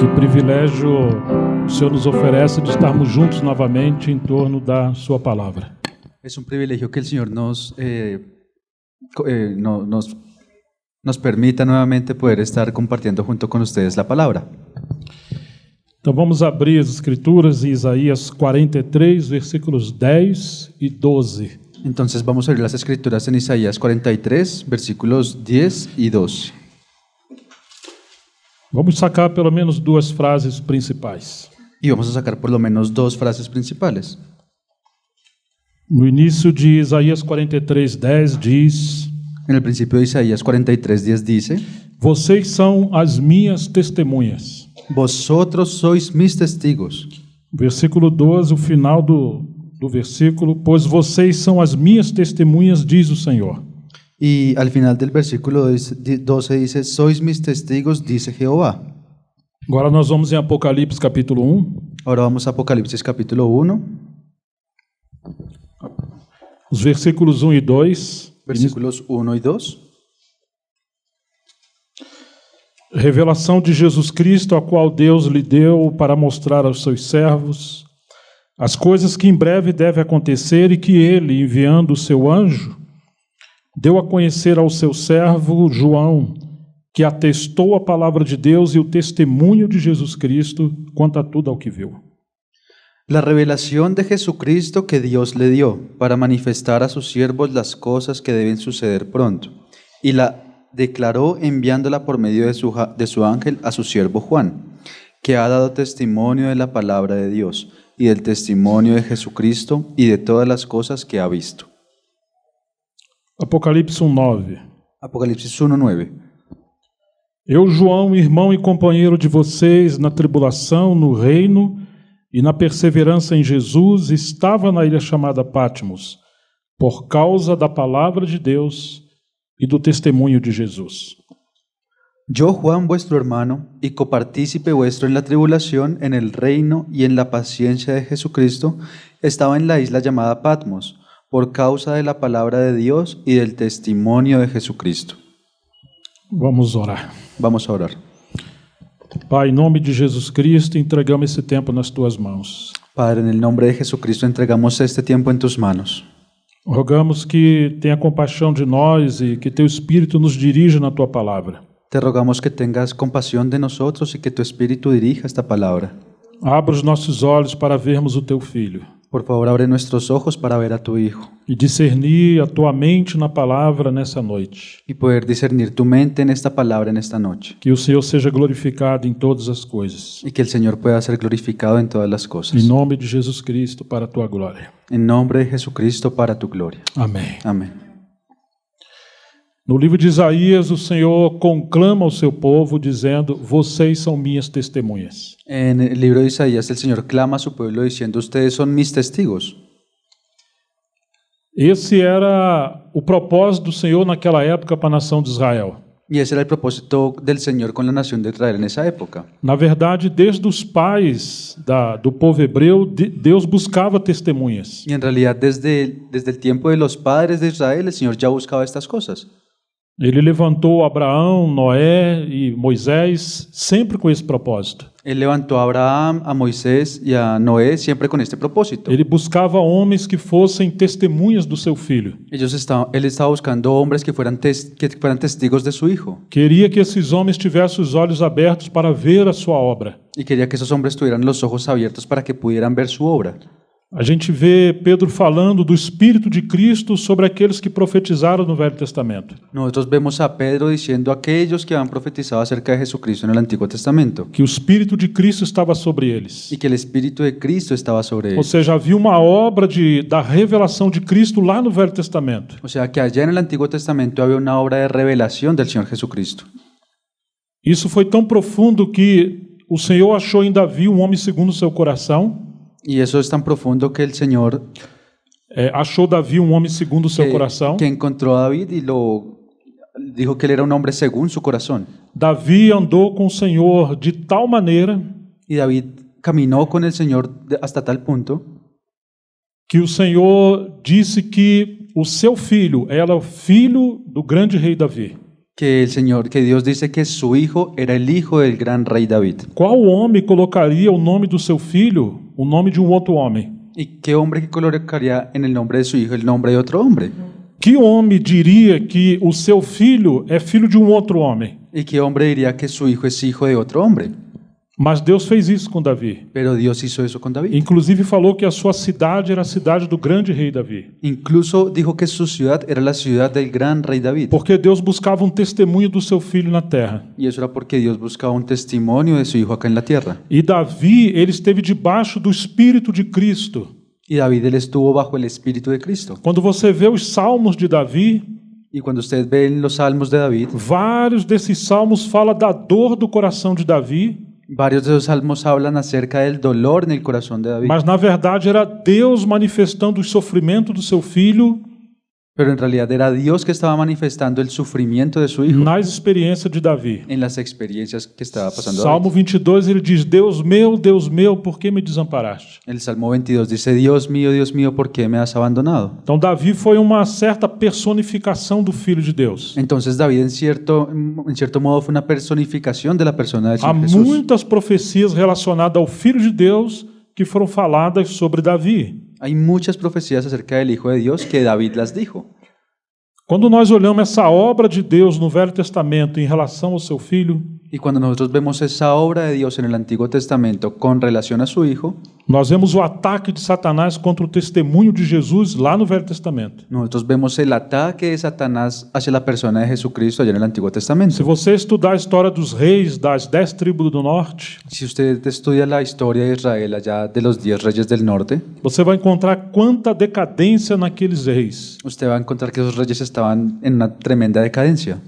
Que privilégio o Senhor nos oferece de estarmos juntos novamente em torno da Sua palavra. É um privilégio que o Senhor nos, eh, eh nos, nos permita novamente poder estar compartilhando junto com vocês a palavra. Então vamos abrir as Escrituras em Isaías 43, versículos 10 e 12. Então vamos abrir as escrituras em Isaías 43, versículos 10 e 12. Vamos sacar pelo menos duas frases principais. E vamos sacar pelo menos duas frases principais. No início de Isaías 43, 10 diz. No princípio de Isaías 43, 10 diz: Vocês são as minhas testemunhas. Vosotros sois mis testigos. Versículo 12, o final do, do versículo: Pois vocês são as minhas testemunhas, diz o Senhor. Y al final del versículo 12 dice, sois mis testigos, dice Jehová. Agora nós vamos em Apocalipse capítulo 1. Agora vamos a Apocalipse capítulo 1. Os versículos 1 e 2. Versículos 1 e 2. Revelação de Jesus Cristo, a qual Deus lhe deu para mostrar aos seus servos as coisas que em breve devem acontecer e que ele, enviando o seu anjo, deu a conhecer ao seu servo João, que atestou a palavra de Deus e o testemunho de Jesus Cristo quanto a tudo ao que viu. La revelación de Jesucristo que Dios le dio para manifestar a sus siervos las cosas que deben suceder pronto, y la declaró enviándola por medio de su, de su ángel a su siervo Juan, que ha dado testimonio de la palabra de Dios y del testimonio de Jesucristo y de todas las cosas que ha visto. Apocalipse 9. Apocalipse 9. Eu, João, irmão e companheiro de vocês na tribulação, no reino e na perseverança em Jesus, estava na ilha chamada Patmos, por causa da palavra de Deus e do testemunho de Jesus. Yo, Juan, vuestro hermano, y copartícipe vuestro en la tribulación, en el reino y en la paciencia de Jesucristo, estaba en la isla llamada Patmos por causa de la palabra de Dios y del testimonio de Jesucristo. Vamos orar. Vamos a orar. Pai, em nome de Jesus Cristo, entregamos esse tempo nas tuas mãos. Padre, em nome de Jesus Cristo, entregamos este tempo em tuas mãos. Rogamos que tenha compaixão de nós e que teu espírito nos dirija na tua palavra. Te rogamos que tenhas compaixão de nós e que teu espírito dirija esta palavra. Abra os nossos olhos para vermos o teu filho. Por favor, abre nossos olhos para ver a tu filho E discernir a tua mente na palavra nessa noite. E poder discernir tu mente nesta palavra nesta noite. Que o Senhor seja glorificado em todas as coisas. E que o Senhor possa ser glorificado em todas as coisas. Em nome de Jesus Cristo para a tua glória. Em nome de Jesus Cristo para a tua glória. Amém. Amém. No livro de Isaías, o Senhor conclama o seu povo dizendo: "Vocês são minhas testemunhas." En el libro de Isaías, el Señor clama a su pueblo diciendo: "Ustedes son mis testigos." Esse era o propósito do Senhor naquela época para a nação de Israel. E esse era o propósito do Senhor com a nação de Israel nessa época. Na verdade, desde os pais da, do povo hebreu, Deus buscava testemunhas. E, em realidade, desde desde o tempo dos los padres de Israel, o Senhor já buscava estas coisas. Ele levantou Abraão, Noé e Moisés sempre com esse propósito. Ele levantou Abraão, a Moisés e a Noé sempre com este propósito. Ele buscava homens que fossem testemunhas do seu filho. ele estava buscando homens que foram, que testigos de seu filho. Queria que esses homens tivessem os olhos abertos para ver a sua obra. E queria que esses homens tivessem os olhos abertos para que pudessem ver sua obra. A gente vê Pedro falando do espírito de Cristo sobre aqueles que profetizaram no Velho Testamento. Nós vemos a Pedro dizendo aqueles que han profetizado acerca de Jesus Cristo no Antigo Testamento. Que o espírito de Cristo estava sobre eles. E que o espírito de Cristo estava sobre eles. Ou seja, havia uma obra de da revelação de Cristo lá no Velho Testamento. Ou seja, que allá no Antigo Testamento havia uma obra de revelação do Senhor Jesus Cristo. Isso foi tão profundo que o Senhor achou em Davi um homem segundo o seu coração. E isso é tão profundo que o Senhor é, achou Davi um homem segundo o seu coração. Que encontrou Davi e lo dijo que ele era um homem segundo seu coração. Davi andou com o Senhor de tal maneira. E Davi caminhou com o Senhor até tal ponto que o Senhor disse que o seu filho era o filho do grande rei Davi. Que o Senhor, que Deus disse que seu filho era o filho do grande rei Davi. Qual homem colocaria o nome do seu filho o nome de um outro homem. E que homem que colocaria em nome de seu filho o nome de outro homem? Que homem diria que o seu filho é filho de um outro homem? E que homem diria que seu filho é filho de outro homem? Mas Deus fez isso com Davi. Pero Deus hizo isso com Davi. Inclusive falou que a sua cidade era a cidade do grande rei Davi. Incluso dijo que sua cidade era a cidade del gran rei Davi. Porque Deus buscava um testemunho do seu filho na terra. E isso era porque Deus buscava um testemunho de seu filho acá na terra. E Davi, ele esteve debaixo do espírito de Cristo. E Davi ele estuvo bajo el espírito de Cristo. Quando você vê os salmos de Davi, e quando você vê os salmos de Davi, vários desses salmos fala da dor do coração de Davi. Vários de salmos falam acerca do dolor no coração de Davi, Mas na verdade era Deus manifestando o sofrimento do seu filho Pero en realidad era Dios que estaba manifestando el sufrimiento de su hijo. Nas experiências de Davi. Em las experiencias que estaba pasando. Salmo 22 ele diz: Deus meu, Deus meu, por que me desamparaste? El Salmo 22 dice: Dios mío, Dios mío, por que me has abandonado? Então Davi foi uma certa personificação do filho de Deus. Entonces David en cierto en cierto modo fue una personificación de la persona de Jesus. Jesús. Há muitas profecias relacionadas ao filho de Deus que foram faladas sobre Davi. Há muitas profecias acerca do Hijo de Deus que David las dijo. Quando nós olhamos essa obra de Deus no Velho Testamento em relação ao seu filho, Y cuando nosotros vemos esa obra de Dios en el Testamento com relação a seu Hijo, nós vemos o ataque de Satanás contra o testemunho de Jesus lá no Velho Testamento. Nós vemos o ataque de Satanás hacia a pessoa de Jesus Cristo ali no Antigo Testamento. Se você estudar a história dos reis das dez tribos do norte, se você estuda a história de Israel allá de los diez reis do norte, você vai encontrar quanta decadência naqueles reis. Você vai encontrar que os reis estavam em uma tremenda decadência.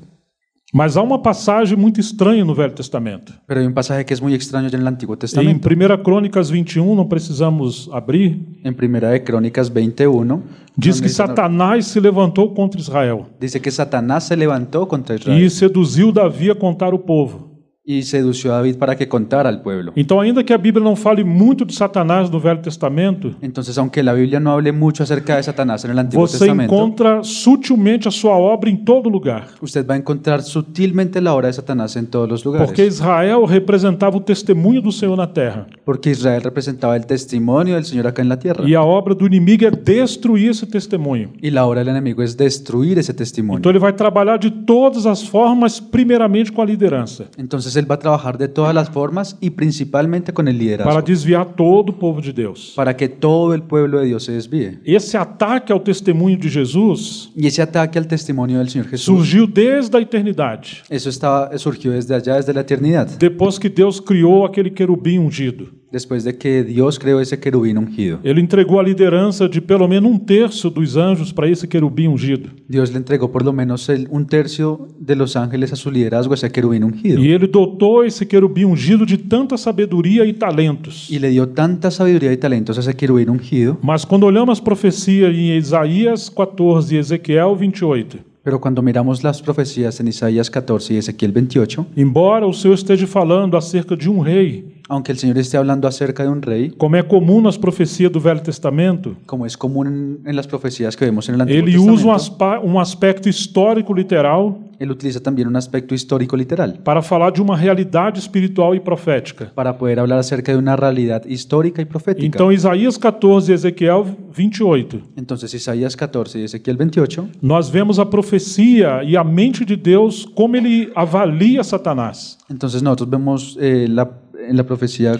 Mas há uma passagem muito estranha no Velho Testamento. Pero hay un pasaje que es muy extraño en el Antiguo Testamento. Em Primeira Crônicas 21, não precisamos abrir. Em Primeira Crônicas 21, diz que Satanás se levantou contra Israel. Diz que Satanás se levantou contra Israel. E seduziu Davi a contar o povo. E seduziu a David para que contara ao povo. Então, ainda que a Bíblia não fale muito de Satanás no Velho Testamento, então, aunque a Bíblia não hable muito acerca de Satanás no Antigo você Testamento, você encontra sutilmente a sua obra em todo lugar. Você vai encontrar sutilmente a obra de Satanás em todos os lugares. Porque Israel representava o testemunho do Senhor na terra. Porque Israel representava o testemunho do Senhor aqui na terra. E a obra do inimigo é destruir esse testemunho. E a obra do inimigo é destruir esse testemunho. Então, ele vai trabalhar de todas as formas, primeiramente com a liderança. Então, Él va a trabajar de todas las formas y principalmente con el liderazgo. para desviar todo o povo de Deus. para que todo el pueblo de Dios se desvíe. Esse ataque ao testemunho de Jesus Y ese ataque al testimonio del Señor Jesús, surgiu desde a eternidade, eso estaba, surgió desde allá, desde la eternidad, depois que Deus criou aquele querubim ungido depois de que Deus criou esse querubim ungido. Ele entregou a liderança de pelo menos um terço dos anjos para esse querubim ungido. Deus lhe entregou pelo menos um terço dos anjos a seu liderazgo esse querubim ungido. E ele dotou esse querubim ungido de tanta sabedoria e talentos. E lhe deu tanta sabedoria e talentos a esse querubim ungido. Mas quando olhamos as profecias em Isaías 14 e Ezequiel 28, Pero quando miramos as profecias em Isaías 14 e Ezequiel 28, embora o Senhor esteja falando acerca de um rei Aunque o Senhor esteja falando acerca de um rei, como é comum nas profecias do Velho Testamento, como é comum nas profecias que vemos no Antigo ele Testamento, usa um, aspecto histórico literal. Ele utiliza também um aspecto histórico literal para falar de uma realidade espiritual e profética. Para poder falar acerca de uma realidade histórica e profética. Então Isaías 14 e Ezequiel 28. Então Isaías 14 e Ezequiel 28. Nós vemos a profecia e a mente de Deus como ele avalia Satanás. Então nós vemos eh, a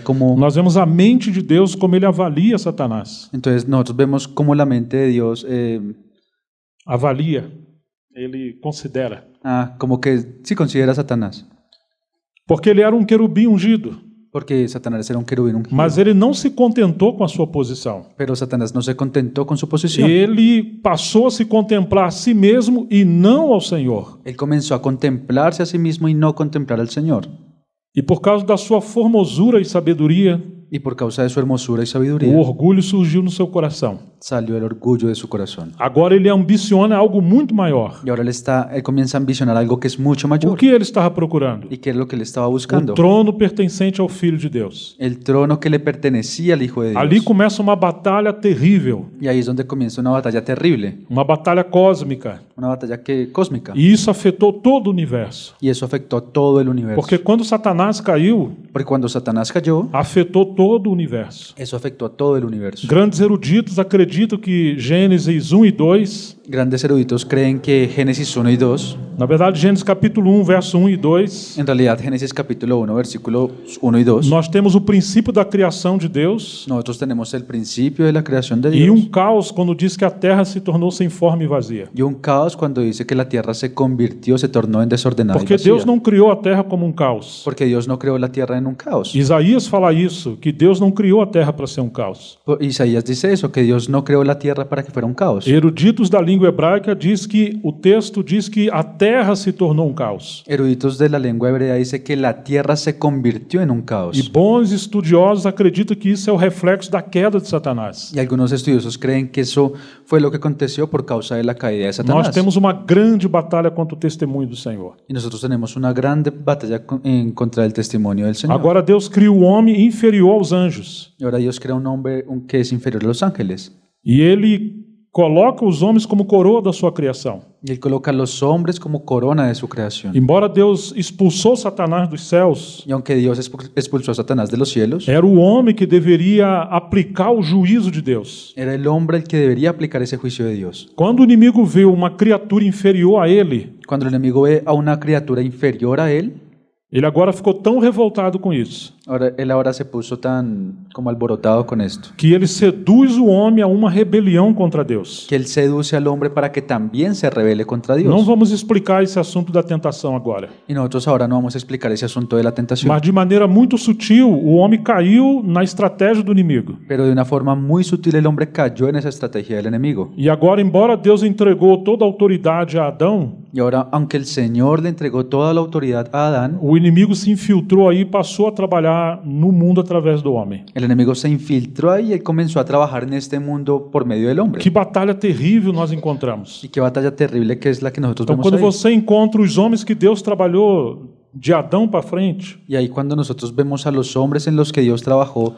como Nós vemos a mente de Deus como ele avalia Satanás. Então, nós vemos como a mente de Deus eh, Avalia, ele considera. ah, como que se considera Satanás, Porque ele era um querubim ungido, porque Satanás era um querubim ungido. mas ele não se contentou com a sua posição. pero Satanás não se contentou com sua posição? Ele passou a se contemplar a si mesmo e não ao Senhor. Ele começou a contemplarse a si mesmo e não contemplar ao Senhor. E por causa da sua formosura e sabedoria, e por causa de sua hermosura e sabedoria. O orgulho surgiu no seu coração. Saiu o orgulho de seu coração. Agora ele ambiciona algo muito maior. E agora ele está, ele começa a ambicionar algo que é muito maior. O que ele estava procurando? E que o que ele estava buscando? O trono pertencente ao filho de Deus. O trono que lhe pertencia ao filho de Deus. Ali começa uma batalha terrível. E aí é onde começa uma batalha terrível. Uma batalha cósmica. Uma batalha que cósmica. E isso afetou todo o universo. E isso afetou todo o universo. Porque quando Satanás caiu, porque quando Satanás caiu, afetou todo o universo. Isso afetou todo o universo. Grandes eruditos acreditam que Gênesis 1 e 2 grandes eruditos creem que Gênesis 1 e 2, Na verdade, Gênesis capítulo 1, verso 1 e 2, em realidade, Gênesis capítulo 1, versículos 1 e 2, nós temos o princípio da criação de Deus Nós temos o princípio da criação de Deus. e um caos quando diz que a terra se tornou sem forma e vazia. E um caos quando diz que a Terra se convirtió, se tornou em desordenada. Porque vacía. Deus não criou a terra como um caos. Porque Deus não criou a Terra em um caos. Isaías fala isso, que Deus não criou a terra para ser um caos. Isaías diz isso, que Deus não criou a Terra para que fuera um caos. Eruditos da língua língua hebraica diz que o texto diz que a terra se tornou um caos. Eruditos da língua hebraica dizem que a terra se convirtió em um caos. E bons estudiosos acreditam que isso é o reflexo da queda de Satanás. E alguns estudiosos creem que isso foi o que aconteceu por causa da la caída de Satanás. Nós temos uma grande batalha contra o testemunho do Senhor. E nós temos uma grande batalha contra o testemunho do Senhor. Agora Deus criou o homem inferior aos anjos. Agora Deus criou um homem que é inferior aos anjos. E ele coloca os homens como coroa da sua criação. Ele coloca os homens como corona de sua criação. Embora Deus expulsou Satanás dos céus, e aunque Deus expulsou Satanás dos céus? era o homem que deveria aplicar o juízo de Deus. Era o homem que deveria aplicar esse juízo de Deus. Quando o inimigo vê uma criatura inferior a ele, quando o inimigo vê a uma criatura inferior a ele, ele agora ficou tão revoltado com isso. Ahora, ele agora se puso tão como alborotado com esto. Que ele seduz o homem a uma rebelião contra Deus. Que ele seduce o homem para que também se rebele contra Deus. Não vamos explicar esse assunto da tentação agora. E nós agora não vamos explicar esse assunto da tentação. Mas de maneira muito sutil, o homem caiu na estratégia do inimigo. Pero de uma forma muito sutil, o homem caiu nessa estratégia do inimigo. E agora, embora Deus entregou toda a autoridade a Adão, e agora, aunque o Senhor le entregou toda a autoridade a Adão, o inimigo se infiltrou aí e passou a trabalhar no mundo através do homem. O inimigo se infiltrou e ele começou a trabalhar neste mundo por meio do homem. Que batalha terrível nós encontramos. E que batalha terrível que é a que nós Então, quando você encontra os homens que Deus trabalhou de Adão para frente. E aí quando nós vemos a los homens em los que Deus trabalhou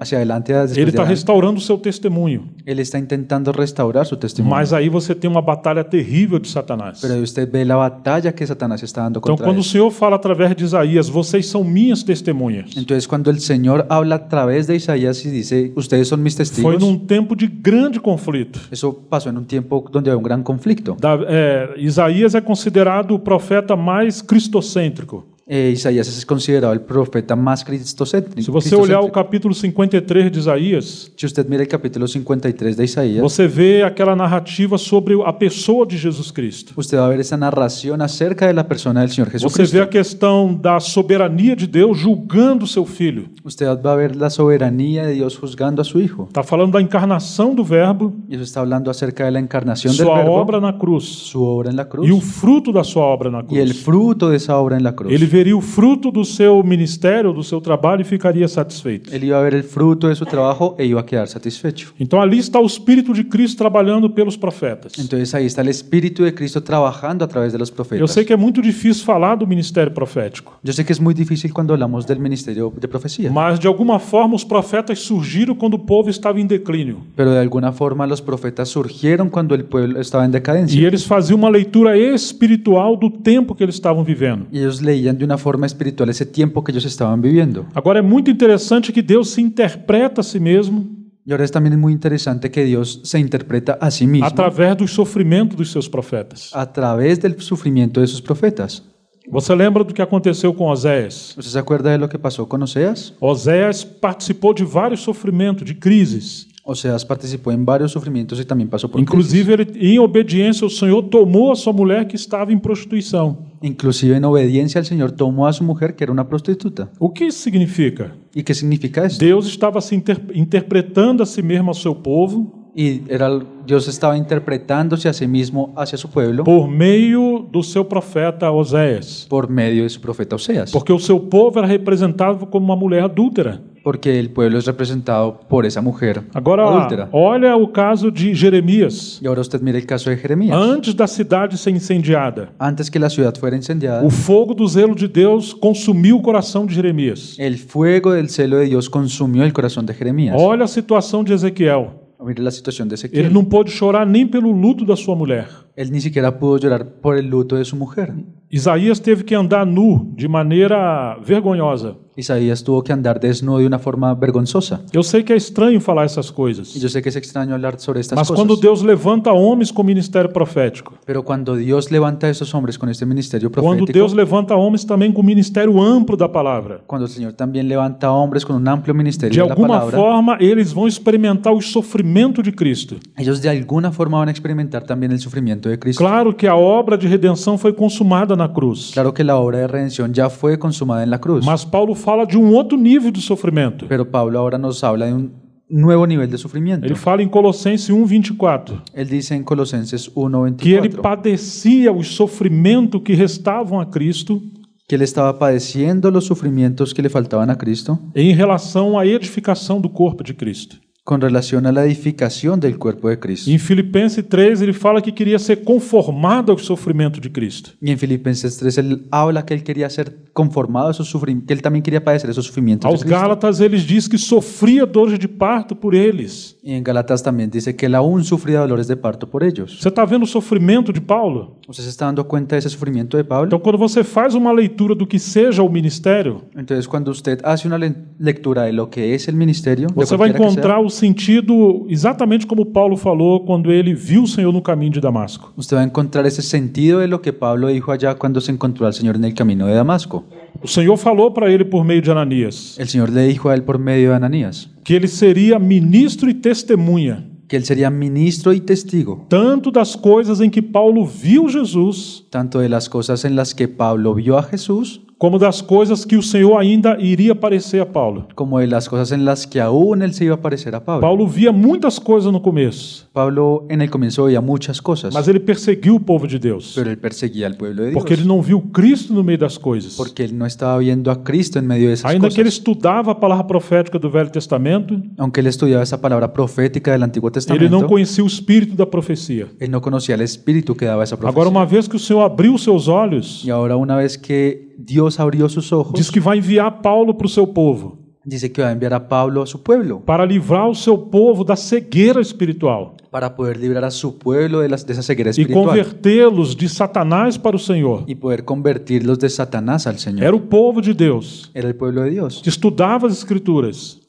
hacia adelante, ele está restaurando o seu testemunho. Ele está tentando restaurar seu testemunho. Mas aí você tem uma batalha terrível de Satanás. Pero você vê a batalha que Satanás está dando então, contra Então quando ele. o Senhor fala através de Isaías, vocês são minhas testemunhas. Então quando o Senhor habla através de Isaías e diz, vocês são meus testemunhos". Foi num tempo de grande conflito. Isso passou em um tempo onde há um grande conflito. Da, é, Isaías é considerado o profeta mais cristocêntrico é, Isaías é considerado o profeta mais cristocêntrico. Se você olhar o capítulo 53 de Isaías, se você mira o capítulo 53 de Isaías, você vê aquela narrativa sobre a pessoa de Jesus Cristo. Você vai ver essa narração acerca da pessoa do Senhor Jesus. Você Cristo. vê a questão da soberania de Deus julgando seu filho. Você vai ver a soberania de Deus julgando a seu filho. Está falando da encarnação do Verbo. Isso está falando acerca da encarnação do Verbo. Sua obra na cruz. Sua obra na cruz. E o fruto da sua obra na cruz. E o fruto dessa obra na cruz. Ele vê veria o fruto do seu ministério, do seu trabalho e ficaria satisfeito. Ele ia ver o fruto de seu trabalho e ia ficar satisfeito. Então ali está o espírito de Cristo trabalhando pelos profetas. Então aí está o espírito de Cristo trabalhando através dos profetas. Eu sei que é muito difícil falar do ministério profético. Eu sei que é muito difícil quando falamos do ministério de profecia. Mas de alguma forma os profetas surgiram quando o povo estava em declínio. Pero de alguma forma os profetas surgiram quando o povo estava em decadência. E eles faziam uma leitura espiritual do tempo que eles estavam vivendo. E eles leiam de uma forma espiritual esse tempo que eles estavam vivendo. Agora é muito interessante que Deus se interpreta a si mesmo e agora também muito interessante que Deus se interpreta a si mesmo. Através do sofrimento dos seus profetas. Através do sofrimento de seus profetas. Você lembra do que aconteceu com Oséias? Você se acorda do que passou com Oséias? Oséias participou de vários sofrimentos, de crises seja, participou em vários sofrimentos e também passou por Inclusive, ele, em obediência ao Senhor, tomou a sua mulher que estava em prostituição. Inclusive, em obediência ao Senhor, tomou a sua mulher que era uma prostituta. O que isso significa? E que significa isso? Deus estava se inter interpretando a si mesmo ao seu povo. E era, Deus estava interpretando-se a si mesmo hacia seu povo. Por meio do seu profeta Oséias. Por meio de seu profeta Oséias. Porque o seu povo era representado como uma mulher adúltera porque o povo é representado por essa mulher Agora, adúltera. olha o caso de Jeremias. E agora você mira o caso de Jeremias. Antes da cidade ser incendiada. Antes que a cidade fosse incendiada. O fogo do zelo de Deus consumiu o coração de Jeremias. O fogo do zelo de Deus consumiu o coração de Jeremias. Olha a situação de Ezequiel. Mira a situação de Ezequiel. Ele não pôde chorar nem pelo luto da sua mulher. Ele nem sequer pôde chorar por el luto de sua mulher. Isaías teve que andar nu de maneira vergonhosa. Isaías tuvo que andar desnudo de una forma vergonzosa. Eu sei que é estranho falar essas coisas. Eu sei que é estranho falar sobre estas Mas coisas. quando Deus levanta homens com ministério profético. Pero cuando Dios levanta esses hombres con este ministerio profético. Quando Deus levanta homens também com ministério amplo da palavra. Cuando el señor también levanta hombres con un amplio ministerio de da palavra. De alguma forma eles vão experimentar o sofrimento de Cristo. Ellos de alguma forma vão experimentar também o sofrimento de Cristo. Claro que a obra de redenção foi consumada na cruz. Claro que la obra de redención ya fue consumada en la cruz. Mas Paulo fala de um outro nível de sofrimento. Pero Paulo agora nos fala de um novo nível de sofrimento. Ele fala em Colossenses 1:24. Ele diz em Colossenses 1:24 que ele padecia o sofrimento que restavam a Cristo que ele estava padecendo os sofrimentos que lhe faltavam a Cristo em relação à edificação do corpo de Cristo com relação à edificação do corpo de Cristo. Em Filipenses 3 ele fala que queria ser conformado ao sofrimento de Cristo. E em Filipenses 3 ele fala que ele queria ser conformado ao sofrimento, que ele também queria padecer os sofrimentos Aos de Cristo. Aos Gálatas ele diz que sofria dores de parto por eles. E em Gálatas também diz que ele aún sofria dores de parto por eles. Você está vendo o sofrimento de Paulo? Você está dando conta desse sofrimento de Paulo? Então quando você faz uma leitura do que seja o ministério, então quando você faz uma leitura de lo que é o ministério, você vai encontrar o sentido exatamente como Paulo falou quando ele viu o Senhor no caminho de Damasco. Você vai encontrar esse sentido de lo que Paulo dijo allá quando se encontrou ao Senhor no caminho de Damasco. O Senhor falou para ele por meio de Ananias. O Senhor lhe dijo a ele por meio de Ananias. Que ele seria ministro e testemunha. Que ele seria ministro e testigo. Tanto das coisas em que Paulo viu Jesus. Tanto de las cosas en las que Paulo vio a Jesús como das coisas que o Senhor ainda iria aparecer a Paulo. Como das coisas em las que aún ele se iba a aparecer a Paulo. Paulo via muitas coisas no começo. Pablo en el comienzo veía muchas cosas, mas ele perseguiu o povo de Deus, pero él perseguía al pueblo de Dios, porque ele não viu Cristo no meio das coisas. porque él no estaba viendo a Cristo en medio de esas Ainda que ele cosas. estudava a palavra profética do Velho Testamento, Aunque él estudiaba esa palabra profética del Antiguo ele não conhecia o espírito da profecia. él no conocía el espíritu que daba esa profecía. Agora, uma vez que o Senhor abriu seus olhos, Y ahora una vez que Dios abrió sus ojos, diz que vai enviar Paulo para o seu povo dice que va a enviar a Pablo a su pueblo para livrar o seu povo da cegueira espiritual para poder librar a su pueblo de, las, de esa ceguera e espiritual convertê-los de Satanás para o Senhor. y poder convertirlos de Satanás al Era Señor. o povo de Deus Era el pueblo de Dios que estudava as Escrituras,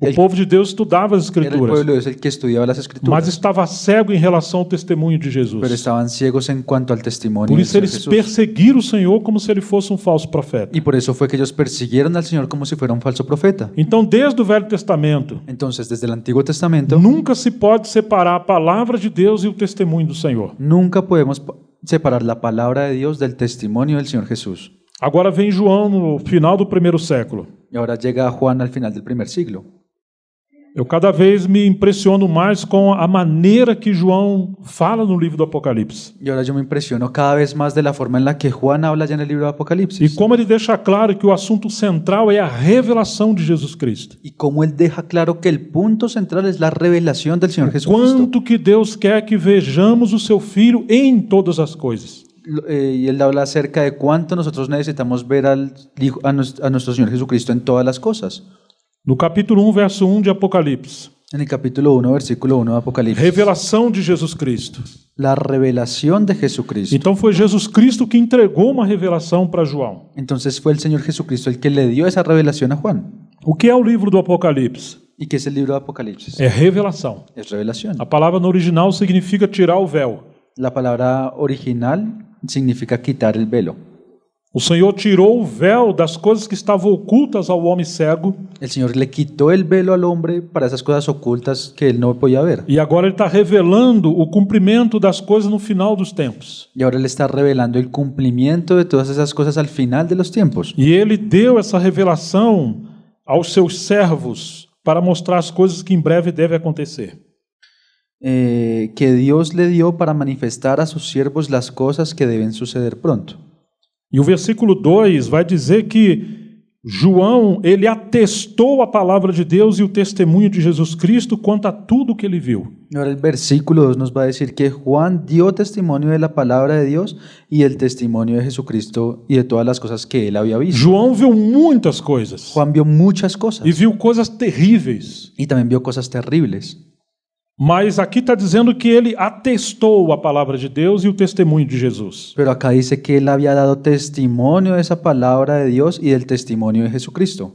o povo de Deus estudava as escrituras. escrituras. Mas estava cego em relação ao testemunho de Jesus. Pero estavam cegos em quanto ao testemunho. Por isso eles Jesus. perseguiram o Senhor como se ele fosse um falso profeta. E por isso foi que eles perseguiram ao Senhor como se fosse um falso profeta. Então desde o Velho Testamento. Então desde o Antigo Testamento. Nunca se pode separar a palavra de Deus e o testemunho do Senhor. Nunca podemos separar a palavra de Deus do testemunho do Senhor Jesus. Agora vem João no final do primeiro século. E agora chega João no final do primeiro século. Eu cada vez me impressiono mais com a maneira que João fala no livro do Apocalipse. E agora eu me impressiono cada vez mais da forma em que João fala já no livro do Apocalipse. E como ele deixa claro que o assunto central é a revelação de Jesus Cristo. E como ele deixa claro que o ponto central é a revelação do Senhor Jesus Cristo. Quanto que Deus quer que vejamos o seu filho em todas as coisas. Eh, y él habla acerca de cuánto nosotros necesitamos ver al, a, nuestro Señor Jesucristo en todas las cosas. No capítulo 1, verso 1 de Apocalipse. No capítulo 1, versículo 1 de Apocalipse. Revelação de Jesus Cristo. La revelación de Jesucristo. Então foi Jesus Cristo que entregou uma revelação para João. Entonces fue el Señor Jesucristo el que le dio esa revelación a Juan. O que é o livro do Apocalipse? E que é esse livro do Apocalipse? É revelação. É revelação. A palavra no original significa tirar o véu. A palavra original significa quitar o velo. O Senhor tirou o véu das coisas que estavam ocultas ao homem cego. O Senhor le quitou o velo ao homem para essas coisas ocultas que ele não podia ver. E agora ele está revelando o cumprimento das coisas no final dos tempos. E agora ele está revelando o cumprimento de todas essas coisas ao final dos tempos. E ele deu essa revelação aos seus servos para mostrar as coisas que em breve devem acontecer. Eh, que Deus lhe deu para manifestar a seus servos as coisas que devem suceder pronto. E o versículo 2 vai dizer que João, ele atestou a palavra de Deus e o testemunho de Jesus Cristo quanto a tudo que ele viu. Agora, o versículo 2 nos vai dizer que João dio testemunho da palavra de Deus e do testemunho de Jesus Cristo e de todas as coisas que ele havia visto. João viu muitas coisas. João viu muitas coisas. E viu coisas terríveis. E também viu coisas terríveis. Mas aqui está dizendo que ele atestou a palavra de Deus e o testemunho de Jesus. Pero acá dice que él había dado testimonio de esa palabra de Dios y del testimonio de Jesucristo.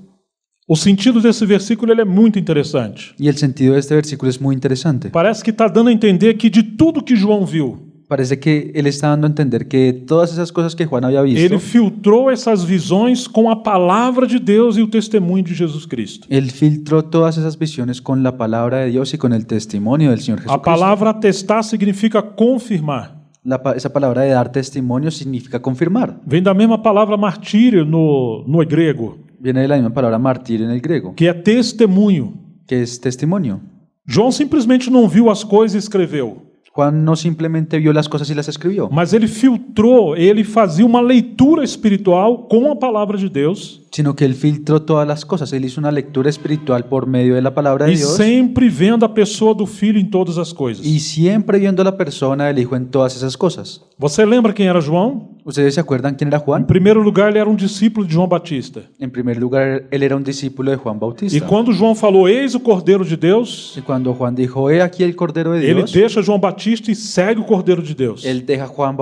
O sentido desse versículo é muito interessante. E o sentido deste versículo é muito interessante. Parece que está dando a entender que de tudo que João viu, Parece que ele está dando a entender que todas essas coisas que Juan havia visto. Ele filtrou essas visões com a palavra de Deus e o testemunho de Jesus Cristo. Ele filtrou todas essas visões com a palavra de Deus e com o testemunho do Senhor Jesus Cristo. A palavra atestar significa confirmar. La, essa palavra de dar testemunho significa confirmar. Vem da mesma palavra martírio no, no grego. Vem da mesma palavra martírio no grego. Que é testemunho. Que é testemunho. João simplesmente não viu as coisas e escreveu. Juan não simplesmente viu as coisas e as escreveu. Mas ele filtrou, ele fazia uma leitura espiritual com a palavra de Deus sino que ele filtrou todas as coisas. Ele hizo uma leitura espiritual por meio da palavra de Deus. e sempre vendo a pessoa do filho em todas as coisas. E sempre vendo a pessoa, persona del em todas essas coisas. Você lembra quem era João? Vocês se acordam quem era João? Em primeiro lugar, ele era um discípulo de João Batista. Em primeiro lugar, ele era um discípulo de João Batista. E quando João falou, eis o Cordeiro de Deus, Y cuando Juan dijo, he aquí o cordeiro de ele deixa João Batista e segue o Cordeiro de Deus. Ele deixa João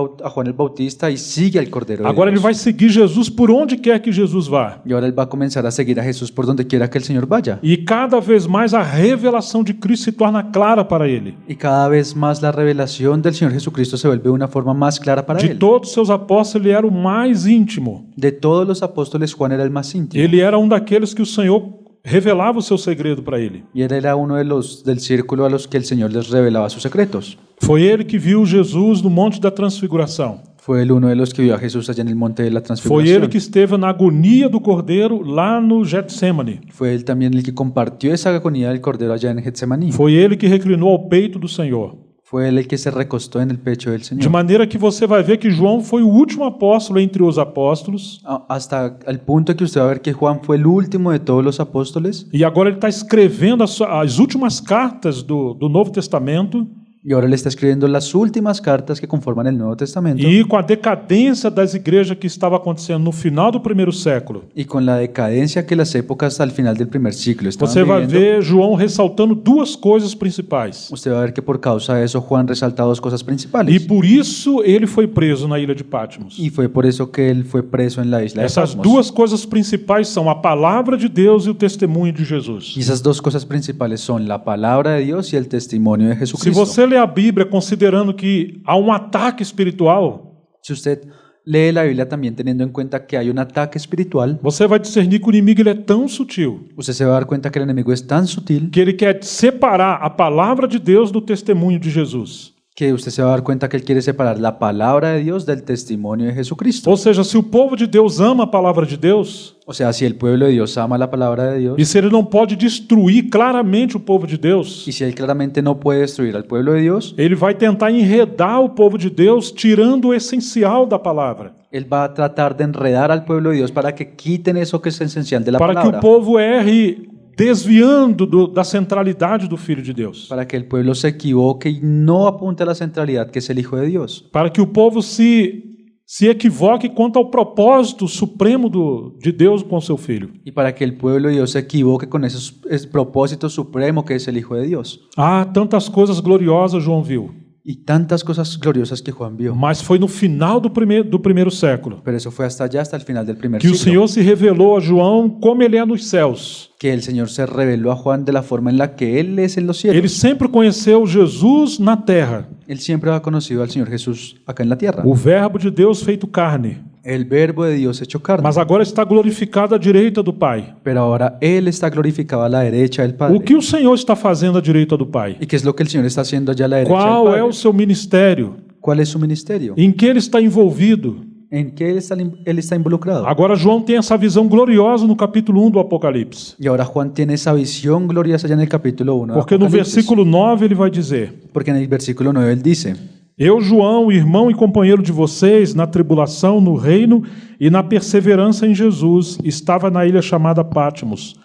Batista e segue o cordeiro. Agora ele vai seguir Jesus por onde quer que Jesus vá. E agora ele vai começar a seguir a Jesus por onde quiser que o Senhor vá. E cada vez mais a revelação de Cristo se torna clara para ele. E cada vez mais a revelação do Senhor Jesus Cristo se vuelve uma forma mais clara para ele. De todos seus apóstolos ele era o mais íntimo. De todos os apóstolos Juan era o mais íntimo. Ele era um daqueles que o Senhor revelava o seu segredo para ele. E ele era um dos do círculo a los que o Senhor les revelava seus secretos. Foi ele que viu Jesus no Monte da Transfiguração. Foi ele um dos que viu a Jesus allá no monte da transfiguração. Foi ele que esteve na agonia do cordeiro lá no Getsemane. Foi ele também ele que compartilhou essa agonia do cordeiro allá no Getsemane. Foi ele que reclinou ao peito do Senhor. Foi ele que se recostou no peito do Senhor. De maneira que você vai ver que João foi o último apóstolo entre os apóstolos. Hasta o ponto que você vai ver que João foi o último de todos os apóstolos. E agora ele está escrevendo as, as últimas cartas do, do Novo Testamento. E agora ele está escrevendo as últimas cartas que conformam o Novo Testamento. E com a decadência das igrejas que estava acontecendo no final do primeiro século. E com a decadência que as épocas ao final do primeiro ciclo estavam Você vai vivendo, ver João ressaltando duas coisas principais. Você vai ver que por causa disso João ressaltou duas coisas principais. E por isso ele foi preso na ilha de Patmos. E foi por isso que ele foi preso na ilha de Patmos. Essas duas coisas principais são a palavra de Deus e o testemunho de Jesus. E essas duas coisas principais são a palavra de Deus e o testemunho de Jesus Cristo. Se você a Bíblia considerando que há um ataque espiritual, se você lê a Bíblia também tendo em conta que há um ataque espiritual, você vai discernir que o inimigo ele é tão sutil você se va dar conta que o inimigo é tão sutil que ele quer separar a palavra de Deus do testemunho de Jesus que você se vai dar conta que ele quer separar a palavra de Deus do testemunho de Jesucristo. Ou seja, se o povo de Deus ama a palavra de Deus, ou seja, se o povo de Deus ama a palavra de Deus, e se ele não pode destruir claramente o povo de Deus, e se ele claramente não pode destruir o povo de Deus, ele vai tentar enredar o povo de Deus tirando o essencial da palavra, Ele vai tratar de enredar o povo de Deus para que quiten isso que é esencial de palavra. para que o povo erre desviando do, da centralidade do Filho de Deus. Para que o povo se equivoque e não aponte a centralidade que é o filho de Deus. Para que o povo se se equivoque quanto ao propósito supremo do, de Deus com seu filho. E para que o povo Deus se equivoque com esse, esse propósito supremo que é o filho de Deus. Ah, tantas coisas gloriosas João viu. E tantas coisas gloriosas que João viu. Mas foi no final do primeiro, do primeiro século. Pero isso foi hasta allá, até o final do primeiro. que siglo. Que o Senhor se revelou a João como ele é nos céus que o Senhor se revelou a Juan de la forma em la que Ele é en los cielos. Ele sempre conheceu Jesus na terra. Ele sempre ha conhecido al Senhor Jesus acá na Terra. O verbo de Deus feito carne. El verbo de Dios hecho carne. Mas agora está glorificado à direita do Pai. Pero ahora él está glorificado à la derecha del Padre. O que o Senhor está fazendo à direita do Pai? E que es lo que el Señor está haciendo allá à la derecha Qual del é Padre? é o seu ministério? Qual é o seu ministério? Em que ele está envolvido? em que ele está, ele está involucrado. Agora João tem essa visão gloriosa no capítulo 1 do Apocalipse. E agora João tem essa visão gloriosa já no capítulo 1. Porque no versículo 9 ele vai dizer. Porque no versículo 9 ele disse: Eu, João, irmão e companheiro de vocês, na tribulação, no reino e na perseverança em Jesus, estava na ilha chamada Patmos,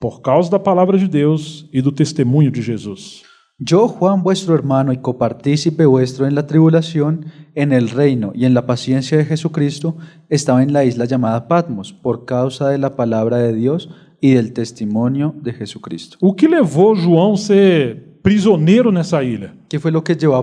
por causa da palavra de Deus e do testemunho de Jesus. Yo, Juan, vuestro hermano y copartícipe vuestro en la tribulación, en el reino y en la paciencia de Jesucristo, estaba en la isla llamada Patmos, por causa de la palabra de Dios y del testimonio de Jesucristo. ¿Qué levou a ser prisioneiro nessa ilha. Que foi o que levou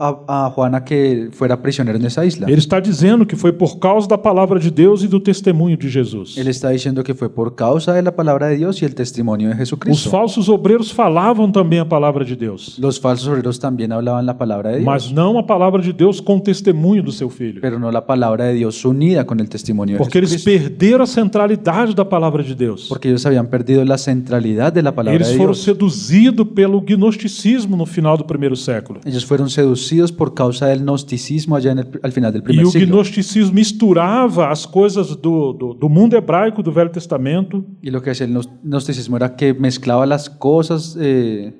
a, a, a Juana que fuera prisioneiro nessa ilha? Ele está dizendo que foi por causa da palavra de Deus e do testemunho de Jesus. Ele está dizendo que foi por causa da palavra de Deus e do testemunho de Jesus Cristo. Os falsos obreiros falavam também a palavra de Deus. Os falsos obreiros também falavam a palavra de Deus. Mas não a palavra de Deus com o testemunho do seu filho. Pero não a palavra de Deus unida com o testemunho de Porque eles perderam a centralidade da palavra de Deus. Porque eles haviam perdido a centralidade da palavra eles de Deus. Eles foram seduzidos pelo gnosticismo gnosticismo no final do primeiro século. Eles foram seduzidos por causa do gnosticismo allá no, al final do primeiro século. E o gnosticismo misturava as coisas do, do, do, mundo hebraico do Velho Testamento. E o que é o gnosticismo era que mesclava as coisas eh,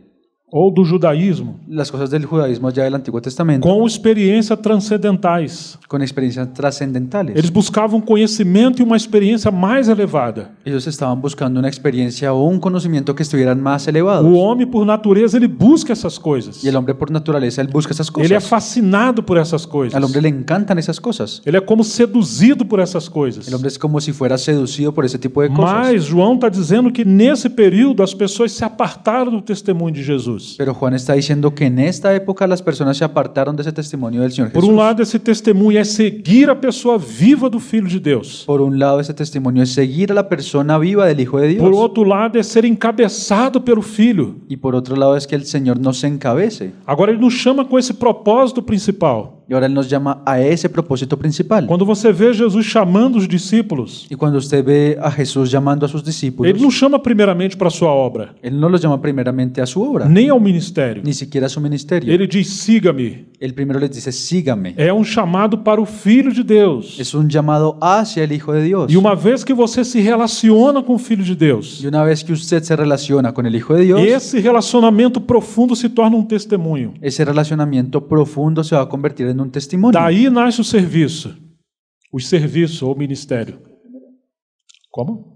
ou do judaísmo. as coisas do judaísmo ya del Antigo Testamento. Com experiências transcendentais. Com experiências transcendentales. Eles buscavam conhecimento e uma experiência mais elevada. Eles estavam buscando uma experiência ou um conhecimento que estivesse mais elevados. O homem por natureza ele busca essas coisas. E o homem por natureza ele busca essas coisas. Ele é fascinado por essas coisas. O homem lhe encanta essas coisas. Ele é como seduzido por essas coisas. O homem é como se fuera seduzido por esse tipo de coisas. Mas João está dizendo que nesse período as pessoas se apartaram do testemunho de Jesus. Jesús. Pero Juan está diciendo que en esta época las personas se apartaron desse testemunho do Senhor Por um lado, esse testemunho é seguir a pessoa viva do Filho de Deus. Por um lado, esse testemunho é seguir a pessoa viva do Hijo de Deus. Por outro lado, é ser encabeçado pelo Filho. E por outro lado, é que o Senhor nos encabece. Agora ele nos chama com esse propósito principal. E agora ele nos chama a esse propósito principal. Quando você vê Jesus chamando os discípulos, e quando você vê a Jesus chamando a seus discípulos, ele não chama primeiramente para a sua obra. Ele não os chama primeiramente à sua obra. Nem ao ministério. Nem sequer ao seu ministério. Ele diz: "Siga-me". Ele primeiro lhe diz: "Siga-me". É um chamado para o filho de Deus. É um chamado hacia o filho de Deus. E uma vez que você se relaciona com o filho de Deus, e uma vez que você se relaciona com o filho de Deus, esse relacionamento profundo se torna um testemunho. Esse relacionamento profundo se vai convertir em no testemunho. Daí nasce o serviço. O serviço ou ministério. Como?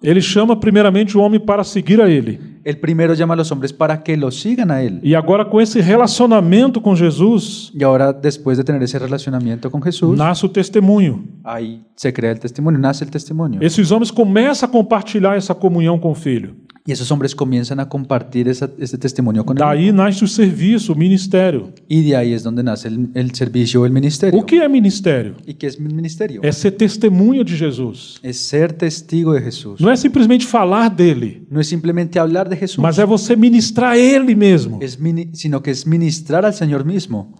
Ele chama primeiramente o homem para seguir a ele. Ele primeiro chama os homens para que lo sigam a ele. E agora com esse relacionamento com Jesus. E agora depois de ter esse relacionamento com Jesus. Nasce o testemunho. Aí se cria o testemunho, nasce o testemunho. Esses homens começam a compartilhar essa comunhão com o filho. E esses homens começam a compartilhar esse testemunho com Daí nasce o serviço, o ministério. E de aí é onde nasce o serviço, o ministério. O que é ministério? E que é ministério? É ser testemunho de Jesus. É ser testigo de Jesus. Não é simplesmente falar dele. Não é simplesmente falar de Jesus. Mas é você ministrar ele mesmo. Es mini, sino que é ministrar ao Senhor mesmo.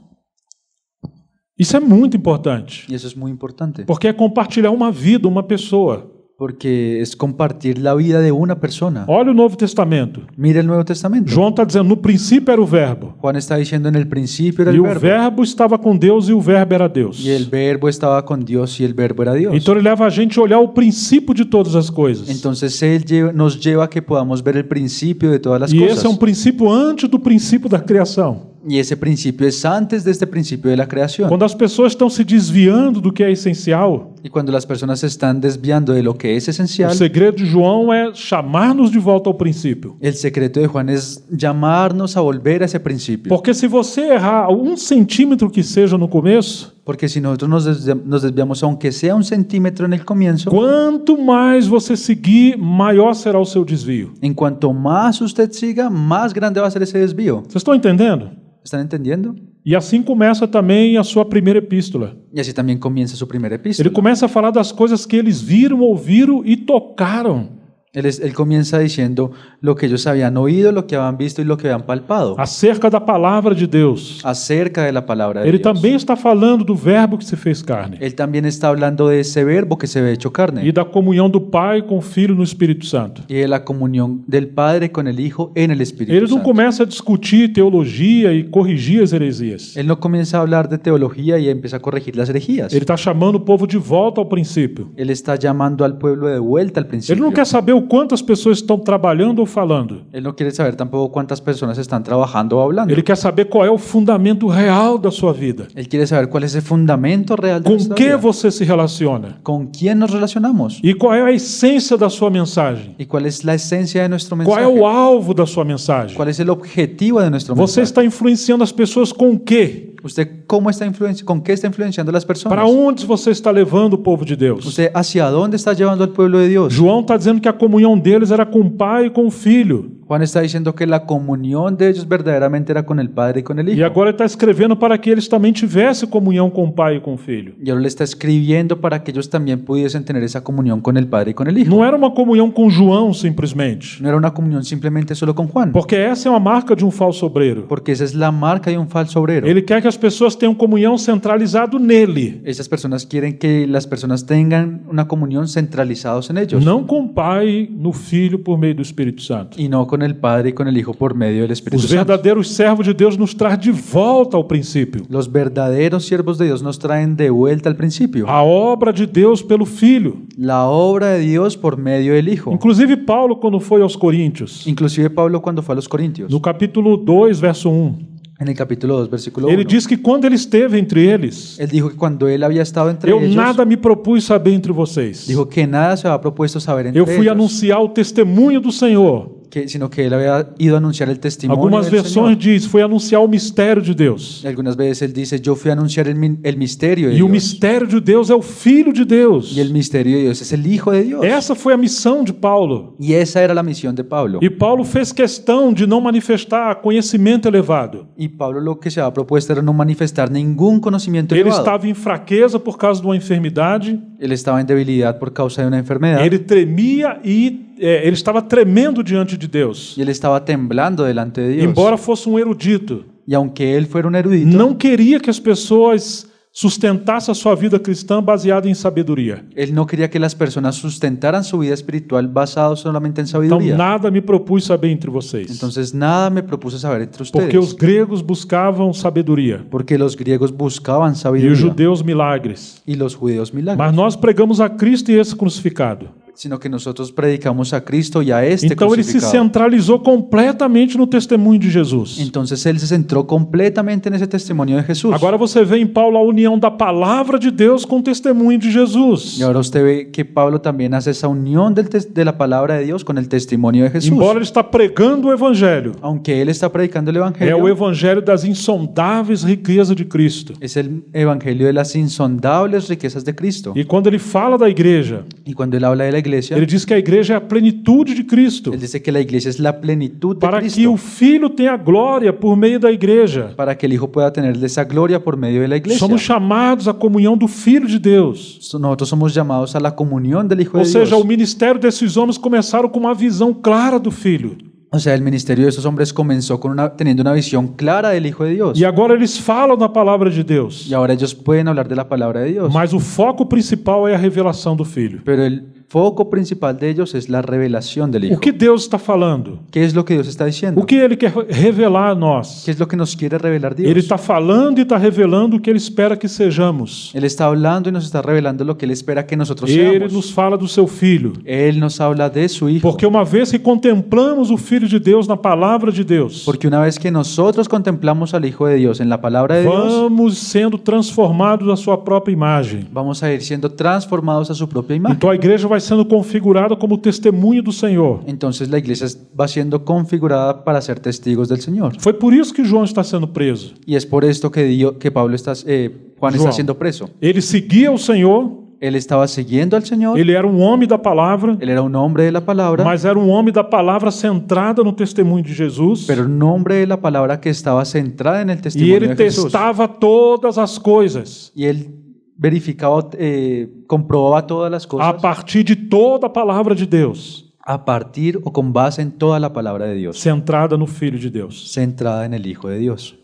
Isso é muito importante. Isso é muito importante. Porque é compartilhar uma vida, uma pessoa. Porque é compartilhar a vida de uma pessoa. Olha o Novo Testamento. Mira o Novo Testamento. João está dizendo: no princípio era o Verbo. Juan está dizendo: no princípio era o Verbo. E o Verbo estava com Deus e o Verbo era Deus. E o Verbo estava com Deus e o Verbo era Deus. Então ele leva a gente a olhar o princípio de todas as coisas. Então ele nos leva a que podamos ver o princípio de todas as e coisas. E esse é um princípio antes do princípio da criação. E esse princípio é antes deste princípio da criação. Quando as pessoas estão se desviando do que é essencial. E quando as pessoas estão desviando de lo que é essencial. O segredo de João é chamar-nos de volta ao princípio. O segredo de João é chamar-nos a voltar a esse princípio. Porque se você errar um centímetro que seja no começo, porque se nós nos desviamos, aunque seja um centímetro no começo, quanto mais você seguir, maior será o seu desvio. Enquanto mais você siga, mais grande vai ser esse desvio. Vocês estão entendendo? Estão entendendo? E assim começa também a sua primeira epístola. E assim também começa a sua primeira epístola. Ele começa a falar das coisas que eles viram, ouviram e tocaram. Él, es, él, comienza diciendo lo que ellos habían oído, lo que habían visto y lo que habían palpado. Acerca da palavra de Deus. Acerca de la palabra de Ele também está falando do verbo que se fez carne. Ele também está falando de verbo que se fez carne. E da comunhão do Pai com o Filho no Espírito Santo. E da comunhão do Pai com o Filho em el Espírito Santo. Ele não começa a discutir teologia e corrigir as heresias. Ele não começa a falar de teologia e começa a corrigir as heresias. Ele está chamando o povo de volta ao princípio. Ele está chamando ao povo de volta ao princípio. Ele não quer saber o quantas pessoas estão trabalhando ou falando. Ele não quer saber tampouco quantas pessoas estão trabalhando ou falando. Ele quer saber qual é o fundamento real da sua vida. Ele quer saber qual é esse fundamento real da Com sua que vida. você se relaciona? Com quem nos relacionamos? E qual é a essência da sua mensagem? E qual é a essência de nosso mensagem? Qual é o alvo da sua mensagem? Qual é o objetivo de nosso mensagem? Você está influenciando as pessoas com o quê? Você como está influenciando, con que está influenciando as pessoas? Para onde você está levando o povo de Deus? Você hacia onde está levando o povo de Deus? João está dizendo que a comunhão deles era com o Pai e com o Filho. Juan está dizendo que a comunhão deles verdadeiramente era com o Padre e com o Filho. E agora está escrevendo para que eles também tivessem comunhão com o Pai e com o Filho. E agora ele está escrevendo para que eles também pudessem ter essa comunhão com o Padre e com o Filho. Não era uma comunhão com João simplesmente. Não era uma comunhão simplesmente só com Juan. Porque essa é uma marca de um falso obreiro. Porque essa é a marca de um falso obreiro. Ele quer que as pessoas tenham comunhão centralizado nele. Essas pessoas querem que as pessoas tenham uma comunhão centralizada em eles. Não com o Pai no Filho por meio do Espírito Santo. E não com com o Padre e com o Hijo por meio do Espírito Santo. Os verdadeiros servos de Deus nos traz de volta ao princípio. Os verdadeiros servos de Deus nos traem de volta ao princípio. A obra de Deus pelo Filho. La obra de Deus por meio do Hijo. Inclusive Paulo quando foi aos Coríntios. Inclusive Paulo quando foi aos Coríntios. No capítulo 2, verso 1. En el capítulo 2, versículo 1. Ele diz que quando ele esteve entre eles, ele dijo que quando ele havia estado entre eu eles, nada me propus saber entre vocês. Dijo que nada se había propuesto saber entre Eu fui eles. anunciar o testemunho do Senhor que, sino que ele havia ido anunciar o testemunho. Algumas del versões Senhor. diz, foi anunciar o mistério de Deus. Algumas vezes ele diz, eu fui anunciar o mistério. misterio de E o mistério de Deus é o filho de Deus. E o mistério de Deus é o hijo de Deus. Essa foi a missão de Paulo. E essa era a missão de Paulo. E Paulo fez questão de não manifestar conhecimento elevado. E Paulo, o que se havia proposto era não manifestar nenhum conhecimento elevado. Ele estava em fraqueza por causa de uma enfermidade. Ele estava em debilidade por causa de uma enfermidade. Ele tremia e é, ele estava tremendo diante de Deus. E ele estava temblando delante de Deus. Embora fosse um erudito, e, aunque ele fuera un erudito, não queria que as pessoas sustentassem a sua vida cristã baseada em sabedoria. Ele não queria que as pessoas sustentassem sua vida espiritual baseada somente em sabedoria. Então nada me propus saber entre vocês, Então nada me propus saber entre vocês. porque os gregos buscavam sabedoria porque los griegos buscaban e os judeus milagres. E los judíos milagres. Mas nós pregamos a Cristo e esse crucificado sino que nós predicamos a Cristo e a este Então ele se centralizou completamente no testemunho de Jesus. Então ele se centrou completamente nesse testemunho de Jesus. Agora você vê em Paulo a união da palavra de Deus com o testemunho de Jesus. E agora você vê que Paulo também faz essa união da palavra de Deus com o testemunho de Jesus. Embora ele está pregando o evangelho. Aunque ele está predicando o evangelho. É o evangelho das insondáveis riquezas de Cristo. É o evangelho das insondáveis riquezas de Cristo. E quando ele fala da igreja. E quando ele fala da igreja iglesia. Ele diz que a igreja é a plenitude de Cristo. Ele diz que a igreja é a plenitude de para Cristo. Para que o filho tenha glória por meio da igreja. Para que o filho possa ter essa glória por meio da igreja. Somos chamados à comunhão do filho de Deus. Nós somos chamados à comunhão do filho de Deus. Ou seja, o ministério desses homens começaram com uma visão clara do filho. Ou seja, o ministério desses homens começou com con una, teniendo una clara do filho de Deus. E agora eles falam da palavra de Deus. E agora eles podem falar da palavra de Deus. Mas o foco principal é a revelação do Filho. Pero el, foco principal deles é a revelação revelación del Hijo. O que Deus está falando? que é o que Deus está dizendo? O que Ele quer revelar a nós? que é o que nos quer revelar Deus? Ele está falando e está revelando o que Ele espera que sejamos. Ele está falando e nos está revelando o que Ele espera que nós Ele seamos. Ele nos fala do Seu Filho. Ele nos fala de Seu Filho. Porque uma vez que contemplamos o Filho de Deus na palavra de Deus. Porque uma vez que nosotros contemplamos o Filho de Deus en la palabra de Deus. Vamos sendo transformados à Sua própria imagem. Vamos a ir sendo transformados à Sua própria imagem. Então a igreja vai vai sendo configurada como testemunho do Senhor. Então, a igreja vai sendo configurada para ser testigos do Senhor. Foi por isso que João está sendo preso. E é por isso que Dio, que Paulo está, eh, Juan João, está sendo preso. Ele seguia o Senhor. Ele estava seguindo o Senhor. Ele era um homem da palavra. Ele era um homem da palavra. Mas era um homem da palavra centrada no testemunho de Jesus. Pero um homem da palavra que estava centrada no testemunho de Jesus. E ele testava todas as coisas. E ele verificava, eh, comprovava todas as coisas. A partir de toda a palavra de Deus. A partir ou com base em toda a palavra de Deus. Centrada no Filho de Deus. Centrada no Hijo de Deus.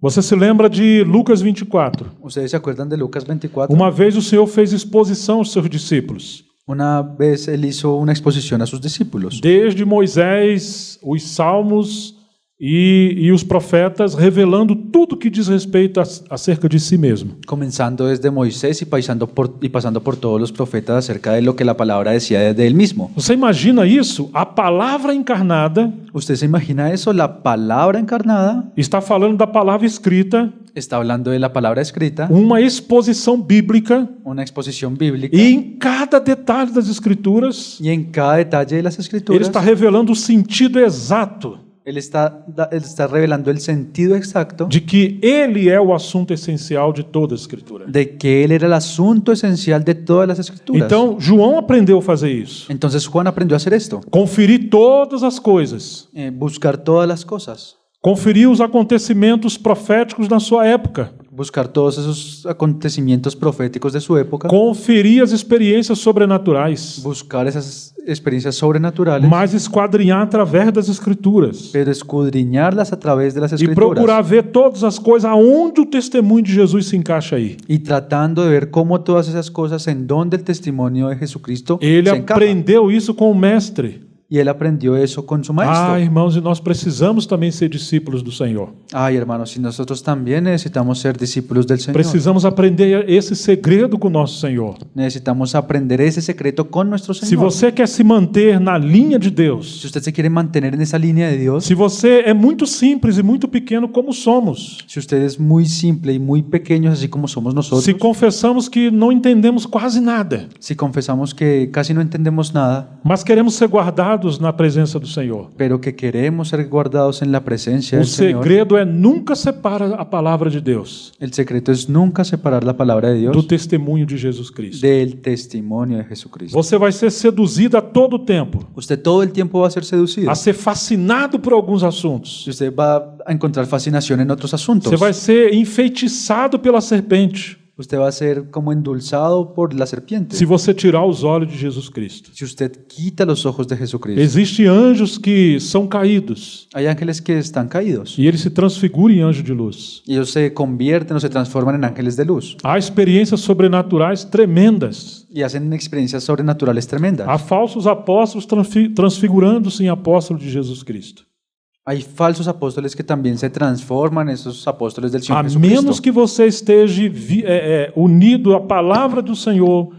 Você se lembra de Lucas 24? você se acordando de Lucas 24? Uma vez o Senhor fez exposição aos seus discípulos. Uma vez ele hizo uma exposição a seus discípulos. Desde Moisés, os Salmos e, e, os profetas revelando tudo que diz respeito a, acerca de si mesmo. Começando desde Moisés e passando por e passando por todos os profetas acerca de lo que a palavra dizia de ele mesmo. Você imagina isso? A palavra encarnada. Você se imagina isso? A palavra encarnada. Está falando da palavra escrita. Está falando da palavra escrita. Uma exposição bíblica. Uma exposição bíblica. E em cada detalhe das escrituras. E em cada detalhe das escrituras. Ele está revelando o sentido exato ele está, ele está revelando o sentido exato de que ele é o assunto essencial de toda a escritura. De que ele era o assunto essencial de todas as escrituras. Então João aprendeu a fazer isso. Então João aprendeu a fazer isto. Conferir todas as coisas. Eh, buscar todas as coisas. Conferir os acontecimentos proféticos na sua época buscar todos esses acontecimentos proféticos de sua época, conferir as experiências sobrenaturais, buscar essas experiências sobrenaturais mas esquadrinhar através das escrituras, pero escudriñarlas através das escrituras, e procurar ver todas as coisas aonde o testemunho de Jesus se encaixa aí, e tratando de ver como todas essas coisas em donde o testemunho de Jesus Cristo Ele se aprendeu isso com o mestre. E ele aprendeu isso com seu mestre. Ah, irmãos, e nós precisamos também ser discípulos do Senhor. Ah, irmãos, e nós também necessitamos ser discípulos do Senhor. Precisamos aprender esse segredo com nosso Senhor. Necessitamos aprender esse segredo com nosso Senhor. Se você quer se manter na linha de Deus. Se você quer manter nessa linha de Deus. Se você é muito simples e muito pequeno como somos. Se você é muito simples e muito pequeno assim como somos nós. Se confessamos que não entendemos quase nada. Se confessamos que quase não entendemos nada. Mas queremos ser guardados guardados na presença do Senhor. Pero que queremos ser guardados na presença do Senhor. O segredo é nunca separar a palavra de Deus. El secreto es nunca separar la palabra de Dios. Do testemunho de Jesus Cristo. Del testimonio de Jesucristo. Você vai ser seduzido a todo tempo. Você todo el tiempo va a ser seducido. A ser fascinado por alguns assuntos. Você vai encontrar fascinação em outros assuntos. Você vai ser enfeitiçado pela serpente. Você vai ser como endulzado por la serpiente. Se você tirar os olhos de Jesus Cristo. Se você quita os olhos de Jesus Cristo, Existem anjos que são caídos. Há anjos que estão caídos. E eles se transfiguram em anjos de luz. E eles se convertem, ou se transformam em anjos de luz. Há experiências sobrenaturais tremendas. E fazem experiências sobrenaturais tremendas. Há falsos apóstolos transfigurando-se em apóstolo de Jesus Cristo. Há falsos apóstoles que também se transformam esos apóstolos del Senhor a Jesucristo. A menos que você esteja é, é, unido à palavra do Senhor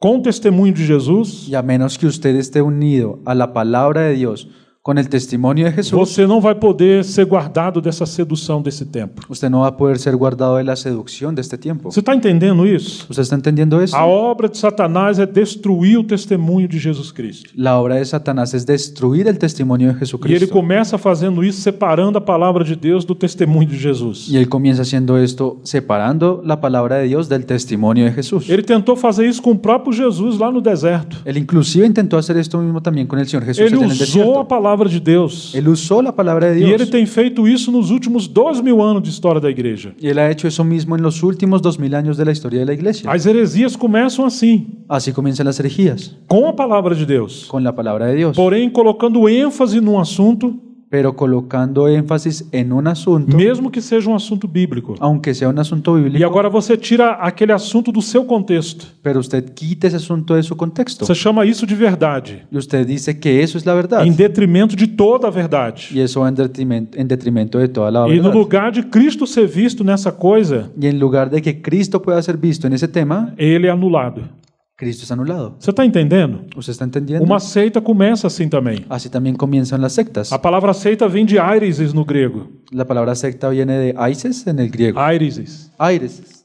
com o testemunho de Jesus. E a menos que você esteja unido à palavra de Deus com o testemunho de Jesús. Você não vai poder ser guardado dessa sedução desse tempo. Você não vai poder ser guardado da sedução deste tempo. Você está entendendo isso? Você está entendendo isso? A obra de Satanás é destruir o testemunho de Jesus Cristo. A obra de Satanás é destruir o testemunho de Jesus Cristo. E ele começa fazendo isso separando a palavra de Deus do testemunho de Jesus. E ele começa fazendo isto separando a palavra de Deus do testemunho de Jesus. Ele tentou fazer isso com o próprio Jesus lá no deserto. Ele inclusive tentou fazer isso mesmo também com o Senhor Jesus ele no deserto. Ele usou a palavra palavra de Deus. Él usó la palabra de Dios. E ele tem feito isso nos últimos dois mil anos de história da igreja. Y él ha hecho eso mismo en últimos dois mil anos da história da igreja As heresias começam assim. assim começam as heresias Com a palavra de Deus. com a palavra de Deus Porém, colocando ênfase num assunto pero colocando énfasis en un asunto, mesmo que seja um assunto bíblico. aunque sea un asunto bíblico, E agora você tira aquele assunto do seu contexto. pero usted quita ese asunto de su contexto. Você chama isso de verdade, Y usted dice que eso es la verdad. em detrimento de toda a verdade. Y eso va en detrimento, en detrimento de toda la E no lugar de Cristo ser visto nessa coisa, Y en lugar de que Cristo pueda ser visto en ese tema, ele é anulado. Cristo está anulado. Você está entendendo? Você está entendendo? Uma seita começa assim também. Assim também começam as sectas. A palavra seita vem de Airises no grego. A palavra seita vem de Isis no grego. Airises. Airises.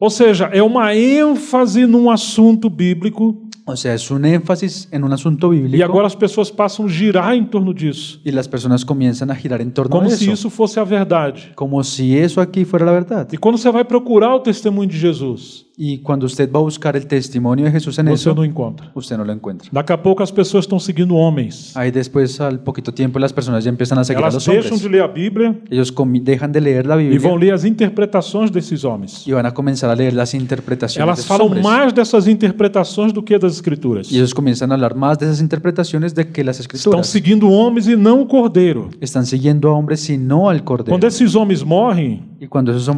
Ou seja, é uma ênfase num assunto bíblico. Ou seja, é um ênfase em um assunto bíblico. E agora as pessoas passam a girar em torno disso. E as pessoas começam a girar em torno disso. Como se isso fosse a verdade. Como se isso aqui fosse a verdade. E quando você vai procurar o testemunho de Jesus, e quando você vai buscar o testemunho de Jesus em você não encontra. Você não o encontra. Daqui a pouco as pessoas estão seguindo homens. Aí depois, ao pouquito tempo, as pessoas já começam a seguir Elas deixam de ler a Bíblia. Eles deixam de ler a Bíblia. E vão ler as interpretações desses homens. E vão começar a ler as interpretações. Elas falam mais dessas interpretações do que das escrituras. E eles começam a falar mais dessas interpretações do que as escrituras. Estão seguindo homens e não o cordeiro. Estão seguindo a homens e não o cordeiro. Quando esses homens morrem, e quando esses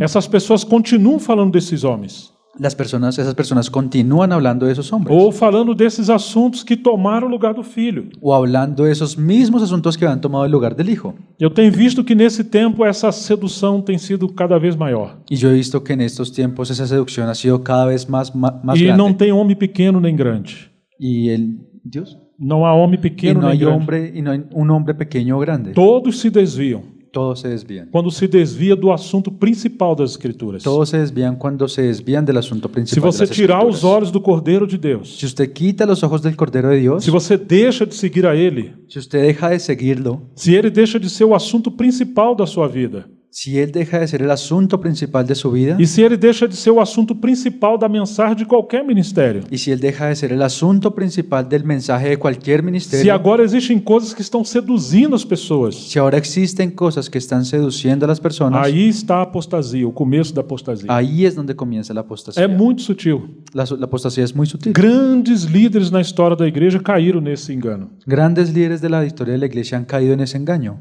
essas pessoas continuam falando desses homens. As pessoas, essas pessoas continuam falando desses homens. Ou falando desses assuntos que tomaram o lugar do filho. Ou falando desses mesmos assuntos que han tomado o lugar do hijo. Eu tenho visto que nesse tempo essa sedução tem sido cada vez maior. E eu visto que nestes tempos essa sedução ha sido cada vez mais mais E grande. não tem homem pequeno nem grande. E ele, Deus? Não há homem pequeno e nem grande. homem e não há um homem pequeno ou grande. Todos se desviam. Todos se desviam. Quando se desvia do assunto principal das Escrituras. Todos se desviam quando se desviam do assunto principal. Se você tirar os olhos do Cordeiro de Deus. Se você quita os olhos do Cordeiro de Deus. Se você deixa de seguir a Ele. Se você deixa de segui-lo. Se Ele deixa de ser o assunto principal da sua vida. Se ele deixa de ser o assunto principal de sua vida. E se ele deixa de ser o assunto principal da mensagem de qualquer ministério. E se ele deixa de ser o assunto principal do mensagem de qualquer ministério. Se agora existem coisas que estão seduzindo as pessoas. Se agora existem coisas que estão seduzindo as pessoas. Aí está a apostasia, o começo da apostasia. Aí é onde começa a apostasia. É muito sutil. A apostasia é muito sutil. Grandes líderes na história da igreja caíram nesse engano. Grandes líderes da história da igreja han caído nesse engano.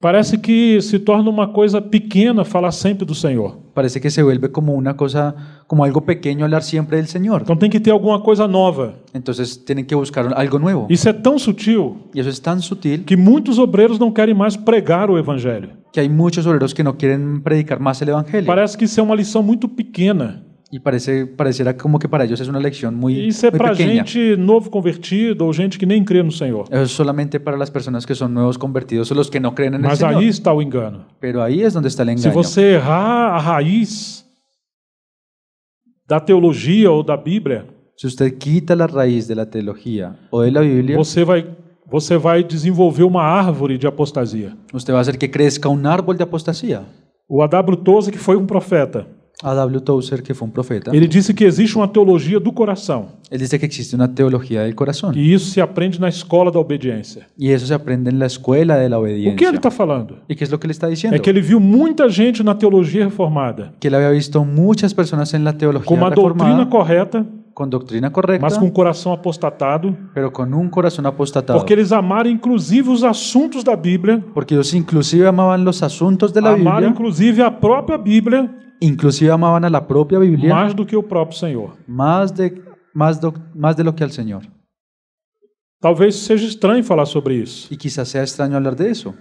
Parece que se torna uma coisa pequena falar sempre do Senhor. Parece que se vuelve como uma coisa, como algo pequeno falar sempre do Senhor. Então tem que ter alguma coisa nova. Então tem que buscar algo novo. Isso é tão sutil. Isso é tão sutil que muitos obreiros não querem mais pregar o evangelho. Que há muitos obreiros que não querem predicar mais o evangelho. Parece que isso é uma lição muito pequena. E parece, parecerá como que para eles é uma leção muito pequena. Isso é para gente novo convertido ou gente que nem crê no Senhor. É somente para as pessoas que são novos convertidos, ou os que não creem no Senhor. Mas aí está o engano. Pero aí é onde está o engano. Se você errar a raiz da teologia ou da Bíblia, se você quita a raiz da teologia ou da Bíblia, você vai você vai desenvolver uma árvore de apostasia. Você vai fazer que cresça um árvore de apostasia. O A.W. Tozer, que foi um profeta, a W Tozer, que foi um profeta, ele disse que existe uma teologia do coração. ele disse que existe uma teologia do coração. E isso se aprende na escola da obediência. E isso se aprende na escola da obediência. O que ele está falando? E qué es lo que ele está dizendo? É que ele viu muita gente na teologia reformada, Que ele havia visto muitas pessoas na teologia reformada. com uma doutrina correta, Com doutrina correta. mas com um coração apostatado, pero com um coração apostatado. porque eles amaram inclusive os assuntos da Bíblia, Porque eles inclusive amavam os assuntos da Bíblia. amaram inclusive a própria Bíblia, Inclusive amavam a própria Bíblia. mais do que o próprio Senhor. Mais de, mais do, mais de lo que o Senhor. Talvez seja estranho falar sobre isso, E quizás sea extraño hablar de eso,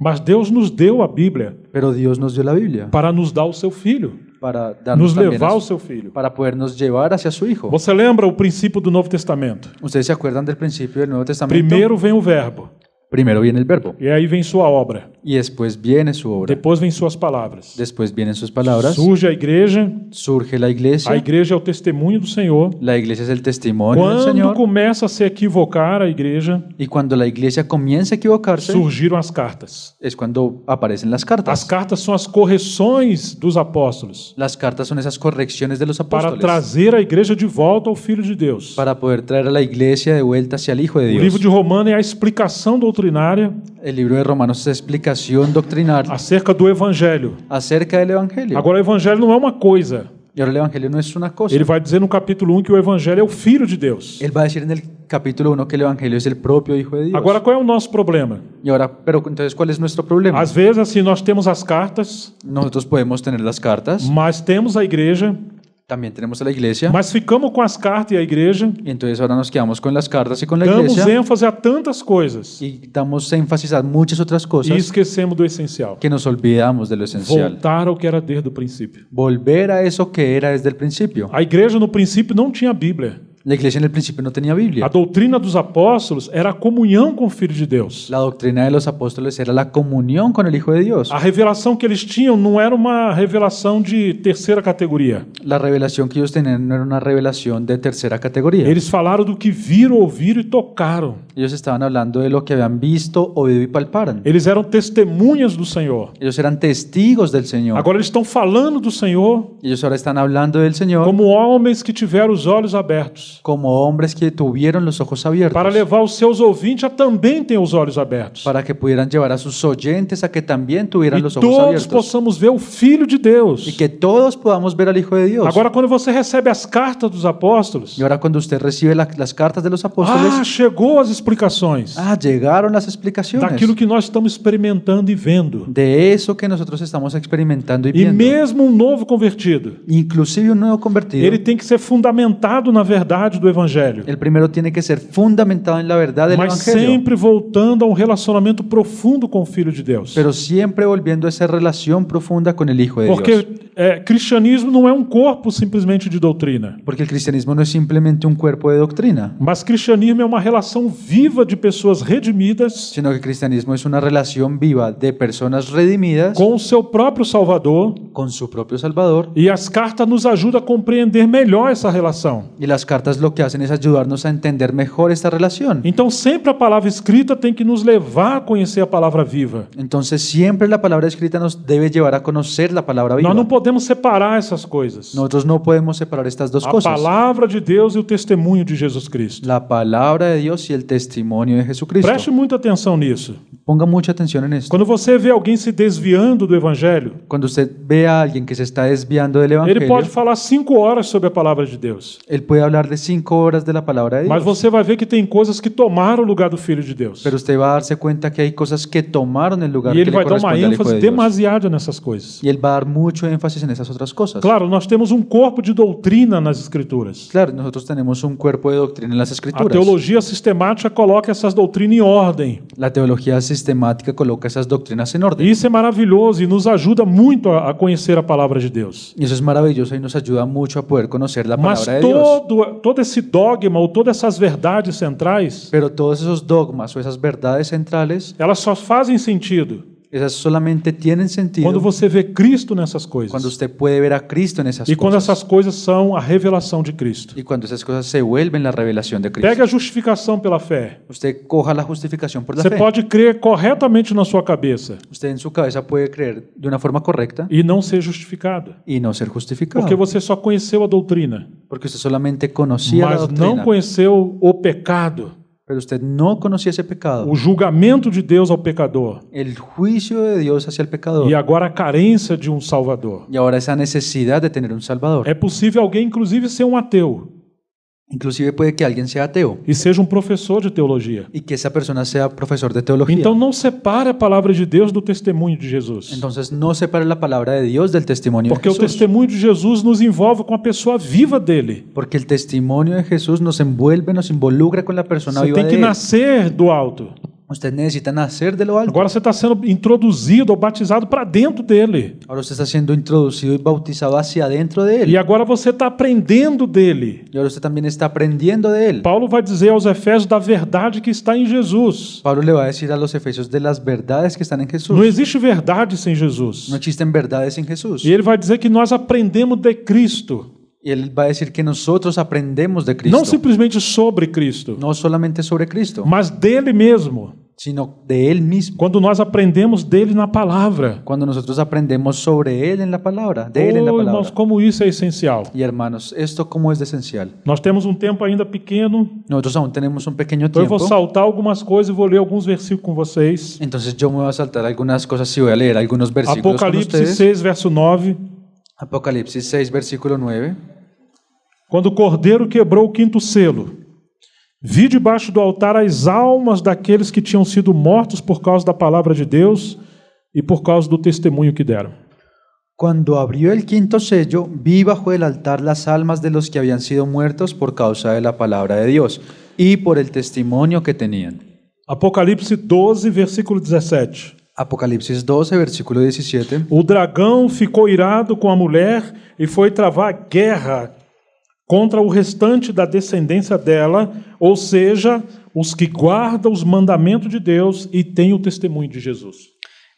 mas Deus nos deu a Bíblia pero Dios nos dio la Biblia para nos dar o seu filho, para dar nos también levar o seu filho. para podernos llevar hacia su Hijo. Você lembra o princípio do Novo Testamento? ¿Ustedes se acuerdan do princípio do Novo Testamento? Primeiro vem o Verbo, Primeiro vem o verbo. E aí vem sua obra. e depois vem sua obra. Depois vem suas palavras. depois vêm suas palavras Surge a igreja. Surge a igreja A igreja é o testemunho do Senhor. a igreja é o testemunho quando del Quando começa a se equivocar a igreja. E quando a igreja começa a equivocar-se. Surgiram as cartas. É quando aparecem as cartas. As cartas são as correções dos apóstolos. As cartas são essas correções de los apóstolos. Para trazer a igreja de volta ao filho de Deus. Para poder trazer a igreja de volta ao Filho de Deus. O livro de Romano é a explicação do outro doutrinária. o livro de Romanos é explicação doctrinal acerca do evangelho. Acerca do evangelho. Agora o evangelho não é uma coisa. E o evangelho não é uma coisa. Ele vai dizer no capítulo 1 que o evangelho é o filho de Deus. Ele vai dizer no capítulo 1 que o evangelho é o próprio filho de Deus. Agora qual é o nosso problema? E agora, pero entonces qual é o nosso problema? Às vezes assim nós temos as cartas. Nós podemos ter as cartas. Mas temos a igreja. También tenemos a la Mas ficamos com as cartas e a igreja. Então, agora, nos quedamos com as cartas e com a igreja. Damos ênfase a tantas coisas Y damos énfasis a outras coisas. e esquecemos do essencial. que nos olvidamos do essencial. Voltar ao que era desde o princípio. Volver a isso que era desde o princípio. A igreja no princípio não tinha Bíblia. La iglesia en el principio no tenía A doutrina dos apóstolos era a comunhão com o Filho de Deus. A doutrina dos apóstolos era a comunhão com o filho de Deus. A revelação que eles tinham não era uma revelação de terceira categoria. A revelação que eles tinham não era uma revelação de terceira categoria. Eles falaram do que viram, ouviram e tocaram. Eles estavam falando de lo que haviam visto, ouvido e palparon. Eles eram testemunhas do Senhor. Eles eram testigos do Senhor. Agora eles estão falando do Senhor. Eles ahora estão falando do Senhor. Como homens que tiveram os olhos abertos. Como homens que tiveram os olhos abertos. Para levar os seus ouvintes a também ter os olhos abertos. Para que pudessem levar a seus ouvintes a que também tiveram os olhos abertos. E todos possamos ver o Filho de Deus. E que todos podamos ver o Filho de Deus. Agora quando você recebe as cartas dos apóstolos. E agora quando você recebe as cartas dos apóstolos. Ah, chegou as explicações. Ah, chegaram as explicações. Daquilo que nós estamos experimentando e vendo. De isso que nós estamos experimentando e, e vendo. E mesmo um novo convertido. Inclusive um novo convertido. Ele tem que ser fundamentado na verdade verdade do evangelho. El primero tiene que ser fundamentado en la verdad del Mas sempre voltando a um relacionamento profundo com o filho de Deus. Pero siempre volviendo a esa relación profunda con el hijo de Porque, Dios. Porque é, cristianismo não é um corpo simplesmente de doutrina. Porque o cristianismo não é simplesmente um corpo de doutrina. Mas cristianismo é uma relação viva de pessoas redimidas. Sino que cristianismo é uma relação viva de pessoas redimidas com o seu próprio Salvador. Com seu próprio Salvador. E as cartas nos ajudam a compreender melhor essa relação. E as cartas cartas lo que hacen es ayudarnos a entender mejor esta relación. Então sempre a palavra escrita tem que nos levar a conhecer a palavra viva. Entonces siempre la palabra escrita nos debe llevar a conocer la palabra viva. Nós não podemos separar essas coisas. Nosotros no podemos separar estas dos a cosas. A palavra de Deus e o testemunho de Jesus Cristo. La palabra de Dios y el testimonio de Jesucristo. Preste muita atenção nisso. Ponga mucha atención en esto. Quando você vê alguém se desviando do evangelho, quando você vê alguém que se está desviando do evangelho, ele pode falar cinco horas sobre a palavra de Deus. Ele pode falar de cinco horas da palavra de Deus. Mas você vai ver que tem coisas que tomaram o lugar do Filho de Deus. Pero você vai dar se conta que há coisas que tomaram o lugar. E ele vai dar uma ênfase de demasiada nessas coisas. E ele vai dar muito ênfase nessas outras coisas. Claro, nós temos um corpo de doutrina nas Escrituras. Claro, nós temos um corpo de doutrina nas Escrituras. A teologia sistemática coloca essas doutrinas em ordem. A teologia sistemática coloca essas doutrinas em ordem. Isso é maravilhoso e nos ajuda muito a conhecer a palavra de Deus. Isso é maravilhoso e nos ajuda muito a poder conhecer a palavra Mas de Deus. Mas todo todo esse dogma ou todas essas verdades centrais. Pero todos esses dogmas ou essas verdades centrais, Elas só fazem sentido essas solamente têm sentido. Quando você vê Cristo nessas coisas. Quando você pode ver a Cristo nessas e coisas. E quando essas coisas são a revelação de Cristo. E quando essas coisas se vuelven a revelação de Cristo. Pega a justificação pela fé. Você corra a justificação por fé. Você pode crer corretamente na sua cabeça. Você em sua cabeça pode crer de uma forma correta. E não ser justificado. E não ser justificado. Porque você só conheceu a doutrina. Porque você solamente conhecia a doutrina. Mas não conheceu o pecado. Pero usted no conocía ese pecado. O julgamento de Deus ao pecador. El juicio de Dios hacia el pecador. E agora a carência de um salvador. E agora essa necessidade de ter um salvador. É possível alguém inclusive ser um ateu. Inclusive pode que alguém seja ateu. E seja um professor de teologia. E que essa pessoa seja professor de teologia. Então não separe a palavra de Deus do testemunho de Jesus. Então não separe a palavra de Deus do testemunho Porque de Jesus. o testemunho de Jesus nos envolve com a pessoa viva dele. Porque o testemunho de Jesus nos envolve, nos involucra com a pessoa Você viva dele. Você tem que nascer do alto. Você necessita nascer Agora você está sendo introduzido ou batizado para dentro dele. Agora você está sendo introduzido e bautizado hacia dentro dele. E agora você está aprendendo dele. E agora você também está aprendendo dele. Paulo vai dizer aos Efésios da verdade que está em Jesus. Paulo leva a dizer aos Efésios das verdades que estão em Jesus. Não existe verdade sem Jesus. Não existem verdades sem Jesus. E ele vai dizer que nós aprendemos de Cristo. Ele vai dizer que nós outros aprendemos de Cristo. Não simplesmente sobre Cristo. Não somente sobre Cristo. Mas dele mesmo. Sino de ele mesmo. Quando nós aprendemos dele na palavra. Quando nós outros aprendemos sobre ele na palavra, dele oh, na palavra. Irmãos, como isso é essencial. E irmãos, isto como é essencial. Nós temos um tempo ainda pequeno. Nós temos um pequeno tempo. Eu vou saltar algumas coisas e vou ler alguns versículos com vocês. Então, eu vou saltar algumas coisas e vou ler alguns versículos Apocalipse com vocês. 6 verso 9. Apocalipse 6, versículo 9. Quando o cordeiro quebrou o quinto selo, vi debaixo do altar as almas daqueles que tinham sido mortos por causa da palavra de Deus e por causa do testemunho que deram. Cuando abrió o quinto selo, vi bajo el altar las almas de los que habían sido muertos por causa de la palabra de Dios y por el testimonio que tenían. Apocalipse 12, versículo 17. Apocalipsis 12, versículo 17. O dragão ficou irado com a mulher e foi travar guerra contra o restante da descendência dela, ou seja, os que guardam os mandamentos de Deus e têm o testemunho de Jesus.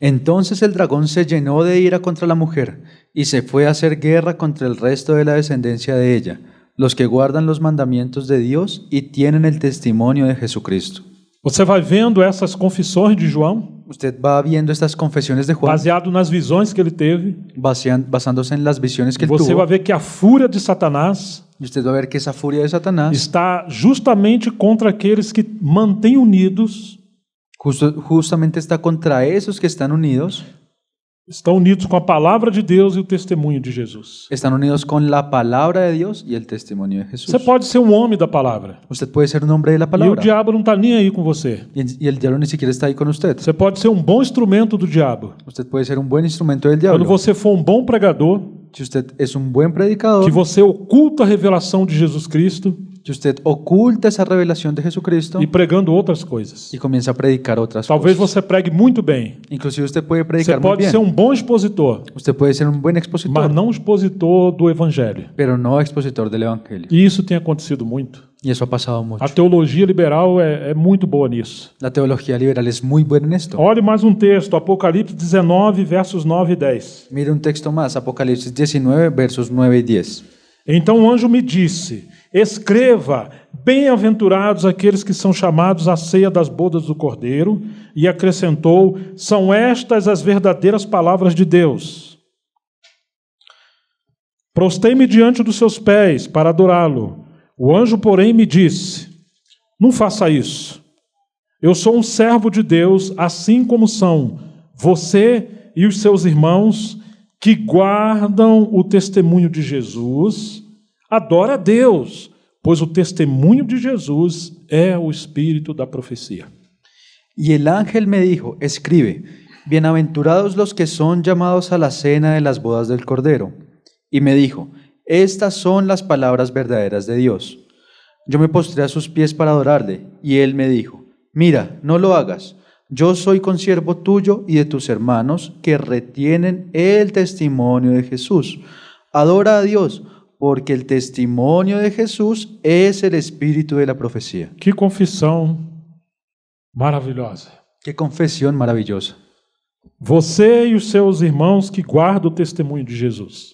Entonces el dragón se llenó de ira contra la mujer y se fue a hacer guerra contra el resto de la descendencia de ella, los que guardan los mandamientos de Dios y tienen el testimonio de Jesucristo. Você vai vendo essas confissões de João? Você vai vendo essas confissões de João. Baseado nas visões que ele teve. Basean, se nas visões que ele Você vai ver que a fúria de Satanás. Você vai ver que essa fúria de Satanás está justamente contra aqueles que mantêm unidos. justamente está contra esses que estão unidos. Estão unidos com a palavra de Deus e o testemunho de Jesus. Estão unidos com a palavra de Deus e o testemunho de Jesus. Você pode ser um homem da palavra. Você pode ser um homem da palavra. E o diabo não está nem aí com você. E, o diabo nem sequer está aí com você. Você pode ser um bom instrumento do diabo. Você pode ser um bom instrumento do diabo. Quando você for um bom pregador. Se você é um bom predicador. Que você oculta a revelação de Jesus Cristo que você oculta essa revelação de Jesus Cristo e pregando outras coisas. E começa a predicar outras Talvez coisas. você pregue muito bem. Inclusive você pode predicar você muito pode bem. ser um bom expositor. Você pode ser um bom expositor. Mas não expositor do evangelho. Pero não expositor do evangelho. E isso tem acontecido muito. E isso ha passado muito. A teologia liberal é, é muito boa nisso. A teologia liberal é muito boa nisso. Olhe mais um texto, Apocalipse 19, versos 9 e 10. Mire então um texto mais, Apocalipse 19, versos 9 e 10. Então o anjo me disse: Escreva: Bem-aventurados aqueles que são chamados à ceia das bodas do Cordeiro. E acrescentou: São estas as verdadeiras palavras de Deus. Prostei-me diante dos seus pés para adorá-lo. O anjo, porém, me disse: Não faça isso. Eu sou um servo de Deus, assim como são você e os seus irmãos que guardam o testemunho de Jesus adora a Dios, pues o testimonio de Jesús es el Espíritu de la profecía. Y el ángel me dijo, escribe, bienaventurados los que son llamados a la cena de las bodas del Cordero. Y me dijo, estas son las palabras verdaderas de Dios. Yo me postré a sus pies para adorarle, y él me dijo, mira, no lo hagas. Yo soy consiervo tuyo y de tus hermanos que retienen el testimonio de Jesús. Adora a Dios, porque o testemunho de Jesus é o espírito da profecia. Que confissão maravilhosa. Que confissão maravilhosa. Você e os seus irmãos que guardam o testemunho de Jesus.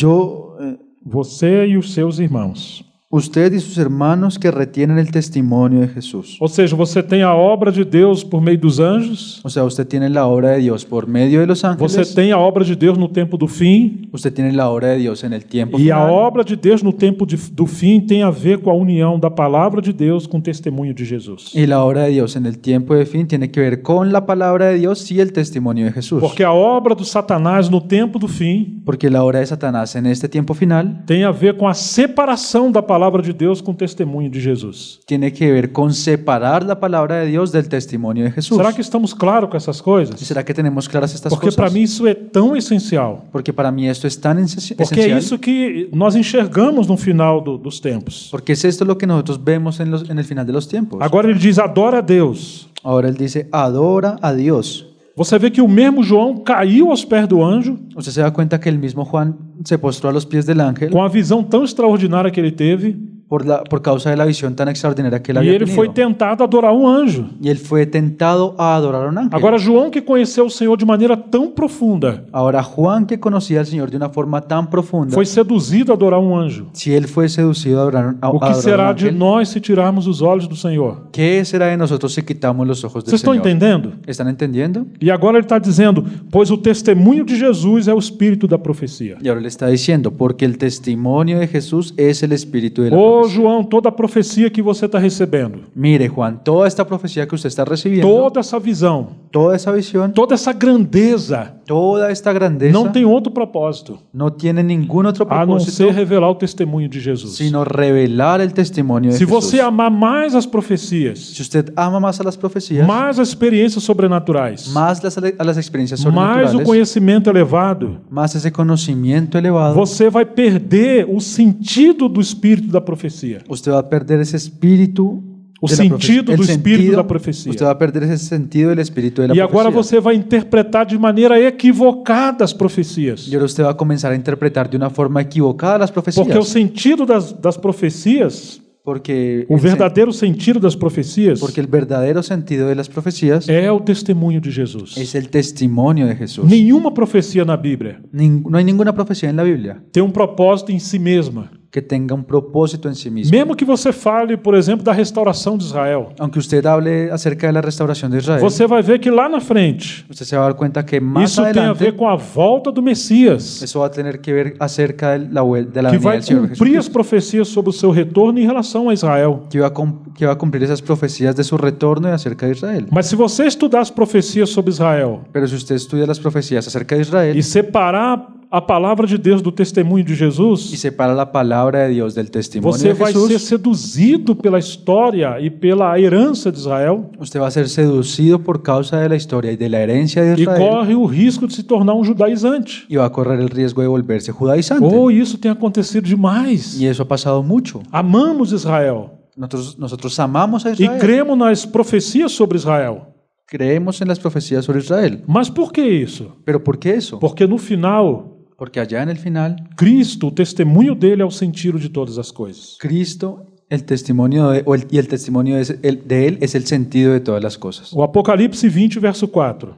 Eu, eh, você e os seus irmãos Usted e seus irmãos que retienen o testemunho de Jesús. Ou seja, você tem a obra de Deus por meio dos anjos. O sea, usted tiene la obra de Dios por medio de los ángeles. Você tem a obra de Deus no tempo do fim. Usted tiene la obra de Dios en el tiempo E a obra de Deus no tempo do fim tem a ver com a união da palavra de Deus com o testemunho de Jesus. E a obra de Deus en el tiempo de fim tem que ver com a palavra de Deus e o testemunho de Jesus. Porque a obra do Satanás no tempo do fim. Porque a obra de Satanás en este tiempo final. Tem a ver com a separação da palavra palavra de Deus com o testemunho de Jesus. Tiene que ver com separar a palavra de Deus do testemunho de Jesus. Será que estamos claros com essas coisas? será que temos claras estas Porque coisas? Porque para mim isso é tão essencial. Porque para mim isso é tão essencial. Porque é isso que nós enxergamos no final do, dos tempos. Porque é isso que nós vemos no final dos tempos. Agora ele diz adora a Deus. Agora ele diz adora a Deus você vê que o mesmo João caiu aos pés do anjo. Você se dá conta que o mesmo João se postrou aos pés do anjo. Com a visão tão extraordinária que ele teve por, la, por causa de la visión tan extraordinária que ele E havia ele tenido. foi tentado a adorar um anjo. E ele foi tentado a adorar um anjo. Agora João que conheceu o Senhor de maneira tão profunda, Agora Juan que conhecia o Senhor de uma forma tão profunda, foi seduzido a adorar um anjo. se ele foi seduzido a adorar, a, o que adorar será um de ángel, nós se tirarmos os olhos do Senhor? que será de nós se quitamos os olhos do Vocês estão Senhor? entendendo? Estão entendendo? E agora ele está dizendo: pois o testemunho de Jesus é o espírito da profecia. E agora ele está dizendo, porque o testemunho de Jesus é o espírito de la oh, oh, João, toda a profecia que você está recebendo. Mire, Juan, toda esta profecia que você está recebendo. Toda essa visão. Toda essa visão. Toda essa grandeza. Toda esta grandeza. Não tem outro propósito. Não tem nenhum outro propósito. A não ser revelar o testemunho de Jesus. Sino revelar o testemunho de Se Jesus. você amar mais as profecias. Se você ama mais as profecias. Mais as experiências sobrenaturais. Mais as, as experiências sobrenaturais. Mais o conhecimento elevado. Mais esse conhecimento elevado. Você vai perder o sentido do espírito da profecia profecia. Você vai perder esse espírito o sentido do espírito sentido, da profecia. Você vai perder esse sentido do espírito da profecia. E agora você vai interpretar de maneira equivocada as profecias. E agora você vai começar a interpretar de uma forma equivocada as profecias. Porque o sentido das, das profecias porque o verdadeiro sentido das profecias porque o verdadeiro sentido das profecias é o testemunho de Jesus é o testemunho de Jesus nenhuma profecia na Bíblia não há nenhuma profecia na Bíblia tem um propósito em si mesma que tenha um propósito em si mesmo. Mesmo que você fale, por exemplo, da restauração de Israel. Aunque usted hable acerca da restauração de Israel. Você vai ver que lá na frente. Você se vai dar conta que mais Isso adelante, tem a ver com a volta do Messias. Isso vai ter que ver acerca da da Que vai cumprir as profecias sobre o seu retorno em relação a Israel. Que vai que vai cumprir essas profecias de seu retorno e acerca de Israel. Mas se você estudar as profecias sobre Israel. Pero se usted estudia las profecias acerca de Israel. E separar a palavra de Deus do testemunho de Jesus, e separa a palavra de Deus do testemunho você de vai ser seduzido pela história e pela herança de Israel. Você vai ser seduzido por causa da história e da herência de Israel. E corre o risco de se tornar um judaizante. E vai correr o risco de volver-se judaizante. Oh, isso tem acontecido demais. E isso ha passado muito. Amamos Israel. Nós, nós amamos a Israel. E cremos nas profecias sobre Israel. Creemos em las profecias sobre Israel. Mas por que isso? Pero por que isso? Porque no final porque allá en el final, Cristo, o testemunho dele é o sentido de todas as coisas. Cristo el testimonio de, o el, y el testimonio de, él es el sentido de todas las cosas. O Apocalipse 20 verso 4.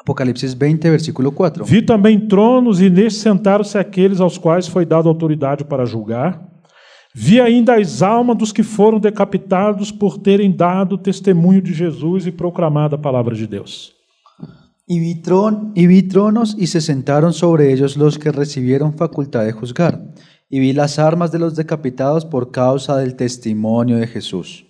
Apocalipse 20 versículo 4. Vi também tronos e nestes sentaram-se aqueles aos quais foi dada autoridade para julgar. Vi ainda as almas dos que foram decapitados por terem dado testemunho de Jesus e proclamado a palavra de Deus. Y vi, y tronos y se sentaron sobre ellos los que recibieron facultad de juzgar. Y vi las armas de los decapitados por causa del testimonio de Jesús.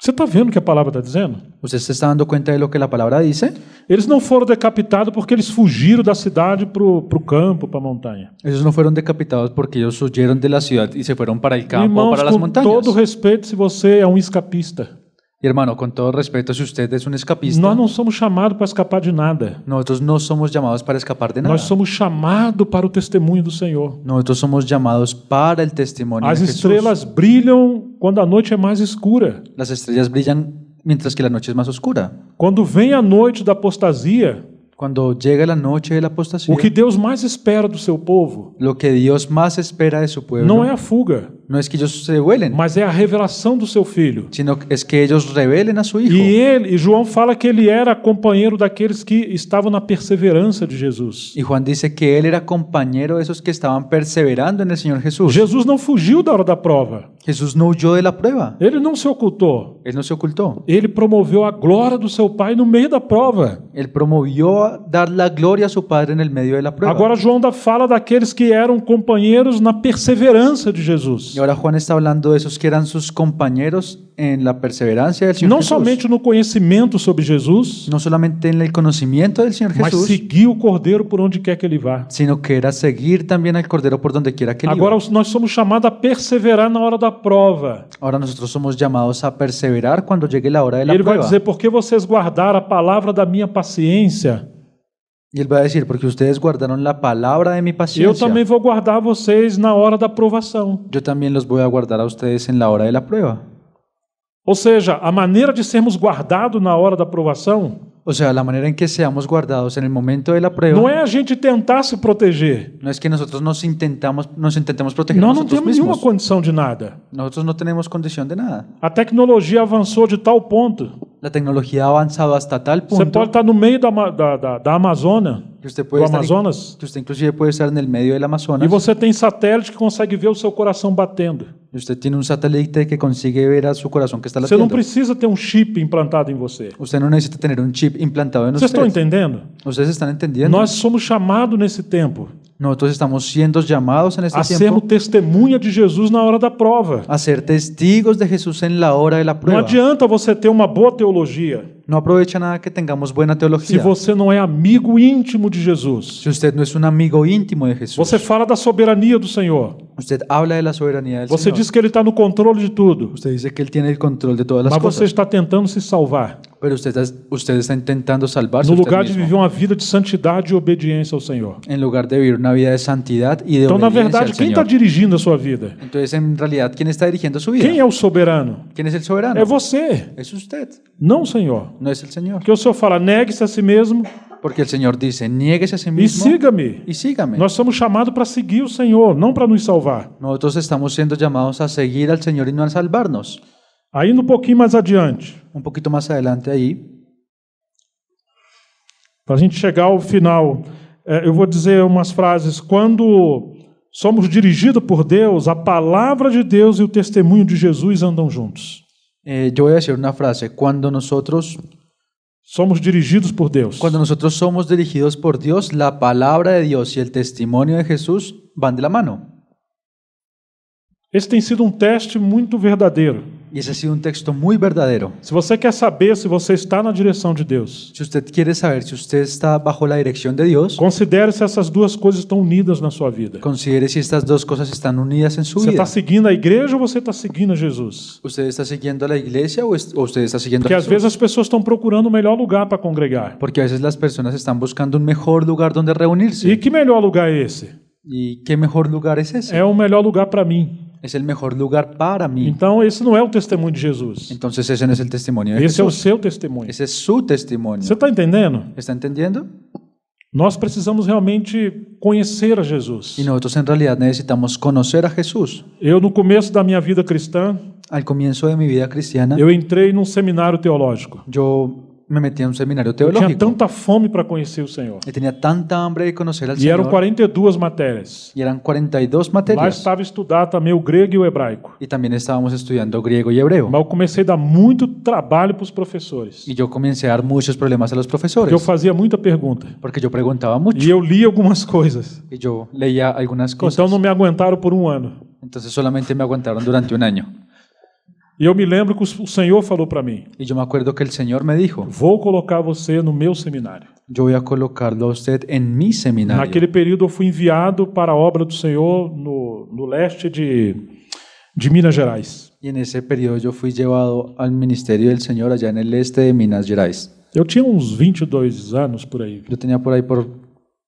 ¿Usted está vendo o que a palavra está dizendo? Você está dando cuenta de lo que la palabra dice? Eles no fueron decapitados porque fugieron fugiram da ciudad para el campo, para la montanha. Eles no fueron decapitados porque ellos huyeron de la ciudad y se fueron para el campo, para as montanhas. con todo respeto, si você es un um escapista. Irmão, com todo respeito, se você é um escapista, nós não somos chamados para escapar de nada. Nós não somos chamados para escapar de nada. Nós somos chamados para o testemunho do Senhor. Nós somos chamados para o testemunho. As de estrelas Jesus. brilham quando a noite é mais escura. As estrelas brilham mientras que a noite é mais escura. Quando vem a noite da apostasia, quando chega a noite da apostasia, o que Deus mais espera do seu povo, Lo que Deus mais espera de seu povo, não é a fuga. Não é que eles se mas é a revelação do seu filho. sino É que eles revelen a seu filho. E ele, e João fala que ele era companheiro daqueles que estavam na perseverança de Jesus. E João diz que ele era companheiro desses que estavam perseverando no Senhor Jesus. Jesus não fugiu da hora da prova. Jesus não fugiu da prova. Ele não se ocultou. Ele não se ocultou. Ele promoveu a glória do seu pai no meio da prova. Ele promoveu dar a glória a seu Pai no meio da prova. Agora João da fala daqueles que eram companheiros na perseverança de Jesus. Ahora Juan está hablando de esos que eram seus companheiros en la perseverancia del Señor Não Jesús. somente no conhecimento sobre Jesus. No solamente en el conocimiento del Señor Mas seguir o cordeiro por onde quer que ele vá. Sino que era seguir também al cordeiro por donde quiera que ele Agora nós somos chamados a perseverar na hora da prova. Ahora nosotros somos llamados a perseverar quando chegue a hora da prova. Ele vai dizer porque vocês guardaram a palavra da minha paciência. E ele vai dizer, porque vocês guardaram a palavra de minha paciência. Eu também vou guardar vocês na hora da provação. Eu também os vou guardar a vocês na hora da prova. Ou seja, a maneira de sermos guardados na hora da provação. Ou seja, a maneira em que seamos guardados no momento da prova. Não é a gente tentar se proteger. Não é que nós nos tentamos, tentamos proteger. Nós não temos mesmos. nenhuma condição de nada. Nós não temos condição de nada. A tecnologia avançou de tal ponto La tecnología ha avanzado hasta tal punto. Você pode estar no meio da, da, da, da Amazônia, que você pode do estar, que você inclusive pode estar no meio do Amazonas. E você tem satélite que consegue ver o seu coração batendo. E você tem um satélite que consegue ver o seu coração que está latendo. Você não precisa ter um chip implantado em você. Você não precisa ter um chip implantado em você. Vocês estão entendendo? Vocês estão entendendo? Nós somos chamados nesse tempo. Nós estamos sendo chamados neste a tempo. A ser testemunha de Jesus na hora da prova. A ser testigos de Jesus em la hora da prova. Não adianta você ter uma boa teologia teologia não aproveita nada que tenhamos boa teologia. Se você não é amigo íntimo de Jesus. Se você não é um amigo íntimo de Jesus. Você fala da soberania do Senhor. Você habla da soberania do Senhor. Você diz que ele está no controle de tudo. Você diz que ele tem o controle de todas as coisas. Mas você está tentando se salvar. Pero usted está, usted está tentando salvar No lugar de viver uma vida de santidade e obediência ao Senhor. Em lugar de viver uma vida de santidade e de Então, na verdade, quem está dirigindo a sua vida? Então, em realidade, quem está dirigindo a sua vida? Quem é o soberano? Quem é o soberano? É você. É você. Não, Senhor não é o Senhor Que o Senhor fala, negue-se a si mesmo Porque o Senhor disse negue-se a si mesmo e siga-me. siga-me Nós somos chamados para seguir o Senhor, não para nos salvar. nós estamos sendo chamados a seguir ao Senhor e não a salvar-nos. aí um pouquinho mais adiante, um pouquinho mais adiante aí para a gente chegar ao final, eh, eu vou dizer umas frases. Quando somos dirigidos por Deus, a palavra de Deus e o testemunho de Jesus andam juntos. Eh, yo voy a decir una frase. Cuando nosotros somos dirigidos por Dios, cuando nosotros somos dirigidos por Dios, la palabra de Dios y el testimonio de Jesús van de la mano. este ha sido un um teste muy verdadero E esse ha sido um texto muito verdadeiro. Se você quer saber se você está na direção de Deus, se você quer saber se você está bajo a direção de Deus, considere se essas duas coisas estão unidas na sua vida. Considere se estas duas coisas estão unidas em sua vida. Você está seguindo a igreja ou você está seguindo Jesus? Você está seguindo a igreja ou você está seguindo? Porque às vezes as pessoas estão procurando o melhor lugar para congregar. Porque às vezes as pessoas estão buscando um melhor lugar onde reunir-se. E que melhor lugar é esse? E que melhor lugar é esse? É o melhor lugar para mim. É o melhor lugar para mim. Então, esse não é o testemunho de Jesus. Então ese no es el testimonio de Esse é o seu testemunho. Ese es seu testemunho. Você está entendendo? ¿Está entendendo? Nós precisamos realmente conhecer a Jesus. Y nosotros em realidade necessitamos conhecer a Jesus. Eu, no começo da minha vida cristã, Al comienzo de mi vida cristiana, eu entrei num seminário teológico. yo me metia em um seminário teológico. Eu tinha tanta fome para conhecer o Senhor. Eu tinha tanta hambre de conhecer o Senhor. E eram 42 matérias. E eram 42 matérias. Lá estava estudar também o grego e o hebraico. E também estávamos estudando o grego e o hebreu. Mas eu comecei a dar muito trabalho para os professores. E eu comecei a dar muitos problemas aos professores. Porque eu fazia muita pergunta. Porque eu perguntava muito. E eu li algumas coisas. E eu leia algumas coisas. Então não me aguentaram por um ano. Então solamente me aguentaram durante um ano. E eu me lembro que o Senhor falou para mim. E eu me acordo que o Senhor me disse: Vou colocar você no meu seminário. Eu ia colocá você em meu seminário. Naquele período eu fui enviado para a obra do Senhor no, no leste de, de Minas Gerais. E nesse período eu fui levado ao ministério do Senhor allá no leste de Minas Gerais. Eu tinha uns 22 anos por aí. Eu tinha por aí por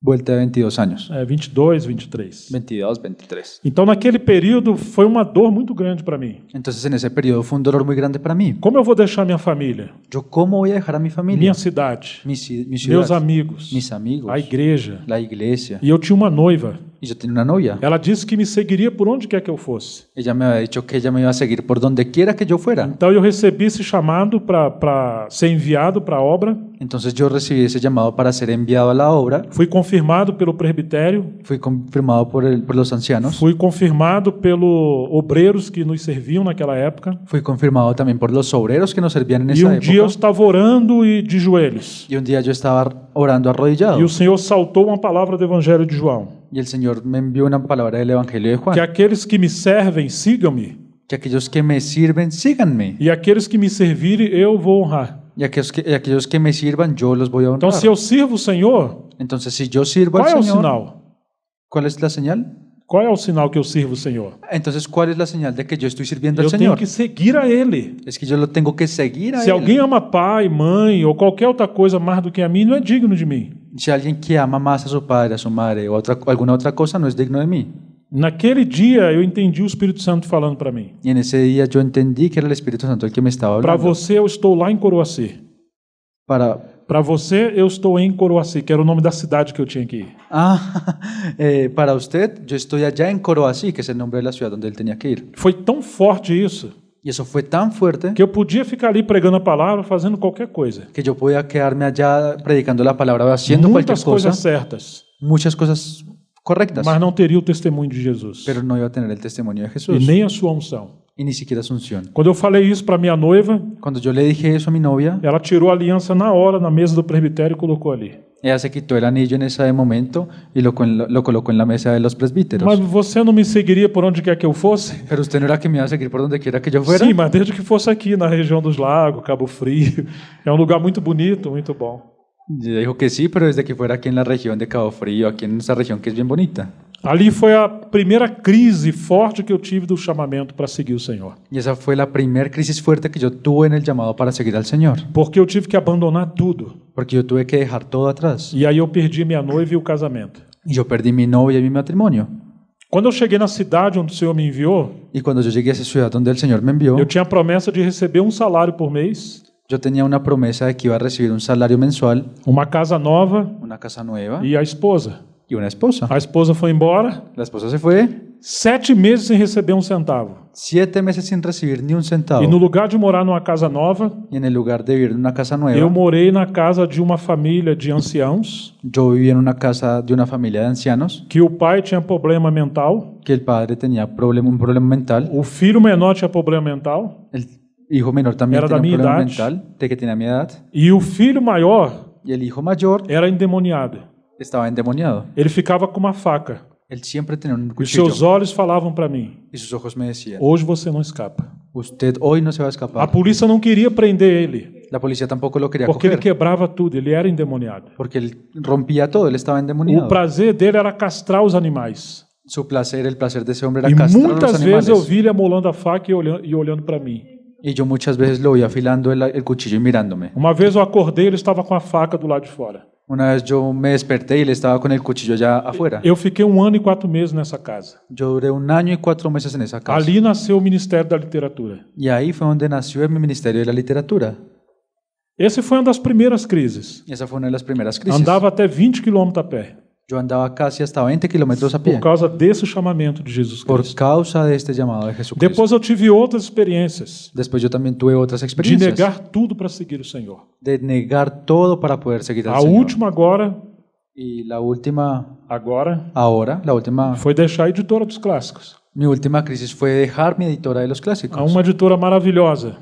Vuelta de 22 anos. É, 22, 23. 22, 23. Então, naquele período, foi uma dor muito grande para mim. Então, nesse período, foi um dolor muito grande para mim. Como eu vou deixar minha família? Eu como vou deixar a minha família? Minha cidade. cidade. Meus amigos. amigos. A igreja. igreja. E eu tinha uma noiva. E eu tenho uma noiva. Ela disse que me seguiria por onde quer que eu fosse. Ela me havia dicho que ela me ia seguir por onde quiera que eu fosse. Então eu recebi esse chamado para ser enviado para a obra. Então eu recebi esse chamado para ser enviado à obra. Fui confirmado pelo presbitério. Fui confirmado por, os anciãos. ancianos. Fui confirmado pelo obreiros que nos serviam naquela época. Fui confirmado também por los obreros que nos servían nessa época. E um época. dia eu estava orando e de joelhos. E um dia eu estava orando arrodilhado. E o Senhor saltou uma palavra do Evangelho de João. y el Señor me envió una palabra del Evangelio de Juan. que aquellos que me sirven, síganme. me Que aquellos que me sirven, síganme. Y e aquellos que me servirem eu vou honrar. Y aquellos que, aquellos que me sirvan, yo los voy a honrar. Então, sirvo o Entonces, si yo sirvo qual al Señor, ¿cuál es la señal? Qual é o sinal que eu sirvo, o Senhor? Então, qual é a señal de que eu estou servindo eu Senhor? Eu tenho que seguir a Ele. Es que yo lo que seguir a Se él. alguém ama pai, mãe ou qualquer outra coisa mais do que a mim, não é digno de mim. Se alguém que ama más a su padre, a sua mãe ou otra, alguna otra cosa, no es digno de mim. Naquele dia eu entendi o Espírito Santo falando para mim. E nesse dia eu entendi que era o Espírito Santo que me estava falando. Para você eu estou lá em Coroacê. Para para você, eu estou em Coroaci, que era o nome da cidade que eu tinha que ir. Ah, eh, para você, eu estou allá em Coroaci, que é o nome da cidade onde ele tinha que ir. Foi tão forte isso. E isso foi tão forte que eu podia ficar ali pregando a palavra, fazendo qualquer coisa. Que eu podia quedar-me allá predicando a palavra, fazendo muitas qualquer coisa. Muitas coisas certas. Muitas coisas corretas. Mas não teria o testemunho de Jesus. Pero no iba a tener el testemunio de Jesús. E nem a sua unção e nem sequer Assunção. Quando eu falei isso para minha noiva, quando eu lhe dije isso a minha novia, ela tirou a aliança na hora na mesa do presbitério e colocou ali. Ela se quitou o anillo nesse momento e lo, lo, colocou na mesa dos presbíteros. Mas você não me seguiria por onde quer que eu fosse? Pero você não era que me ia seguir por onde quer que eu fosse? Sim, mas desde que fosse aqui na região dos lagos, Cabo Frio, é um lugar muito bonito, muito bom. disse que sí, mas desde que fosse aqui na região de Cabo Frio, aqui nessa região que é bem bonita. Ali foi a primeira crise forte que eu tive do chamamento para seguir o Senhor. E essa foi a primeira crise forte que eu tive no chamado para seguir ao Senhor. Porque eu tive que abandonar tudo. Porque eu tive que deixar tudo atrás. E aí eu perdi minha noiva e o casamento. E eu perdi minha noiva e meu matrimônio. Quando eu cheguei na cidade onde o Senhor me enviou, e quando eu cheguei à cidade onde o Senhor me enviou, eu tinha a promessa de receber um salário por mês. Eu tinha uma promessa de que ia receber um salário mensual, uma casa nova, uma casa nova e a esposa e esposa. A esposa foi embora. A esposa se foi. Sete meses sem receber um centavo. Sete meses sem receber nem um centavo. E no lugar de morar numa casa nova. E no lugar de ir numa casa nova. Eu morei na casa de uma família de anciãos. Eu vivi em uma casa de uma família de ancianos. Que o pai tinha problema mental. Que o pai tinha problema um problema mental. O filho menor tinha problema mental. O filho menor também era tinha da minha problema idade. mental, de que tinha minha idade. E o filho maior. E o filho maior era endemoniado. Estava endemoniado. Ele ficava com uma faca. Ele sempre tinha um Os cuchillo. seus olhos falavam para mim: E seus olhos me diziam. hoje você não escapa. usted hoy no se va a A polícia não queria prender ele, La policía tampoco lo quería porque ele quebrava tudo, ele era endemoniado. porque ele rompia todo, Ele estava endemoniado. O prazer dele era castrar os animais. Su placer, el placer de ese hombre era e castrar a los muitas vezes eu animales. vi ele amolando a faca e olhando, e olhando para mim. Y yo muchas veces lo vi afilando el, el cuchillo y mirándome. Uma vez eu acordei, ele estava com a faca do lado de fora. Uma vez eu me despertei e ele estava com o cuchillo já afuera. Eu fiquei um ano e quatro meses nessa casa. Eu durei um ano e quatro meses nessa casa. Ali nasceu o Ministério da Literatura. E aí foi onde nasceu o Ministério da Literatura. Essa foi uma das primeiras crises. Essa foi uma das primeiras crises. Andava até 20 quilômetros a pé. Eu andava casi hasta 20 quilômetros a pé. Por causa desse chamamento de Jesus Cristo. Por causa deste chamado de Jesus Cristo. Depois eu tive outras experiências. Depois eu também tive outras experiências. De negar tudo para seguir o Senhor. De negar tudo para poder seguir a o Senhor. A última agora. E a última agora. Agora, a última. Foi deixar a editora dos clássicos. Minha última crise foi deixar minha editora dos clássicos. A uma editora maravilhosa.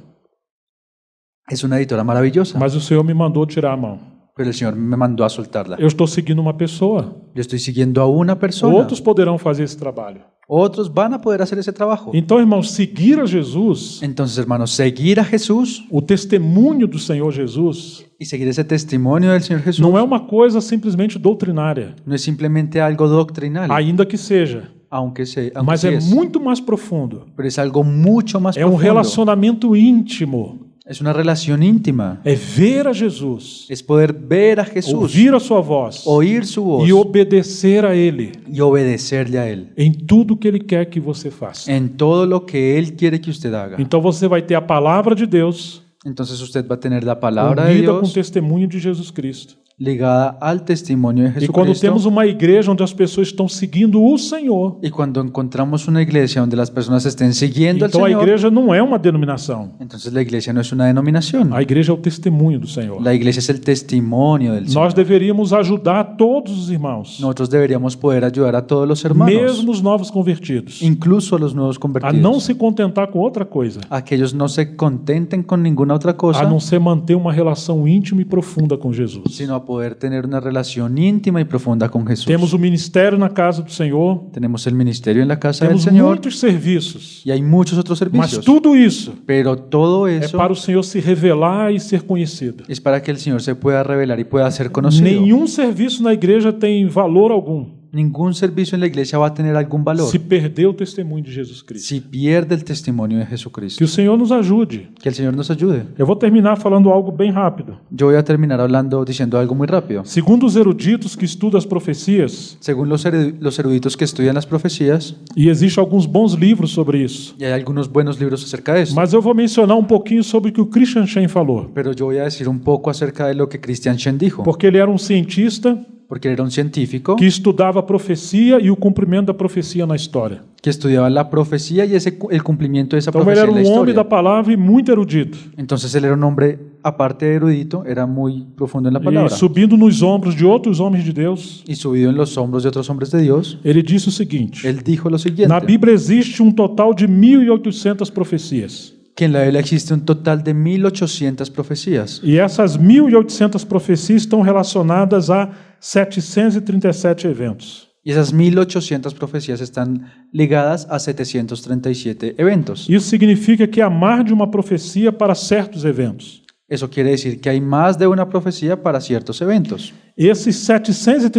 É uma editora maravilhosa. Mas o Senhor me mandou tirar a mão. Pero el Señor me mandó a soltarla. Eu estou seguindo uma pessoa. Yo estoy siguiendo a una persona. Outros poderão fazer esse trabalho. Otros van a poder hacer ese trabajo. Então, irmãos, seguir a Jesus, Entonces, hermanos, seguir a Jesús o testemunho do Senhor Jesus, y seguir ese testimonio del Señor Jesús não é uma coisa simplesmente doutrinária, no es simplemente algo doctrinal, ainda que seja. aunque sea. aunque mas é sí é es, muito mais profundo. pero es algo mucho más É um profundo. relacionamento íntimo é uma relação íntima. É ver a Jesus. É poder ver a Jesus. Ouvir a sua voz. Ouvir sua voz. E obedecer a ele. E obedecer-lhe a ele. Em tudo que ele quer que você faça. Em todo o que ele quer que você haga. Então você vai ter a palavra de Deus. Então você vai ter a palavra de Deus. com o testemunho de Jesus Cristo ligada ao testemunho de Jesus. E quando temos uma igreja onde as pessoas estão seguindo o Senhor. E quando encontramos uma igreja onde as pessoas estão seguindo então, Senhor. Então a igreja não é uma denominação. Então a igreja não é uma denominação. A igreja é o testemunho do Senhor. A igreja é o testemunho do Senhor. Nós deveríamos ajudar todos os irmãos. Nós deveríamos poder ajudar a todos os irmãos. Mesmo os novos convertidos. Incluso os novos convertidos. A não se contentar com outra coisa. Aqueles não se contentem com nenhuma outra coisa. A não ser manter uma relação íntima e profunda com Jesus. Sino a poder ter uma relação íntima e profunda com Jesus. Temos o ministério na casa do Senhor. Temos o ministério na casa do Senhor. Temos muitos serviços. E há muitos outros serviços. Mas tudo isso, Pero todo isso é para o Senhor se revelar e ser conhecido. É para que o Senhor se possa revelar e possa ser conhecido. Nenhum serviço na igreja tem valor algum. Nenhum serviço na igreja vai ter algum valor. Se perder o testemunho de Jesus Cristo. Se perde o testemunho de Jesus Cristo. Que o Senhor nos ajude. Que o Senhor nos ajude. Eu vou terminar falando algo bem rápido. Eu vou terminar falando dizendo algo muito rápido. Segundo os eruditos que estudam as profecias. Segundo os eruditos que estudam as profecias. E existem alguns bons livros sobre isso. E há alguns bons livros acerca disso. Mas eu vou mencionar um pouquinho sobre o que o Christian Shen falou. Pero eu vou dizer um pouco acerca de lo que Christian Shen dijo. Porque ele era um cientista porque ele era um científico que estudava a profecia e o cumprimento da profecia na história. Que estudava a profecia e esse o cumprimento dessa então, profecia. Então ele era um homem da palavra e muito erudito. Então ele era um homem aparte de erudito, era muito profundo na palavra. E subindo nos ombros de outros homens de Deus. E subindo nos ombros de outros homens de Deus. Ele disse o seguinte. Ele disse o seguinte Na Bíblia existe um total de 1800 profecias que na Bíblia existe um total de 1800 profecias. E essas 1800 profecias estão relacionadas a 737 eventos. E essas 1800 profecias estão ligadas a 737 eventos. Isso significa que há mais de uma profecia para certos eventos. Eso quiere decir que hay más de una profecía para ciertos eventos. Esos 737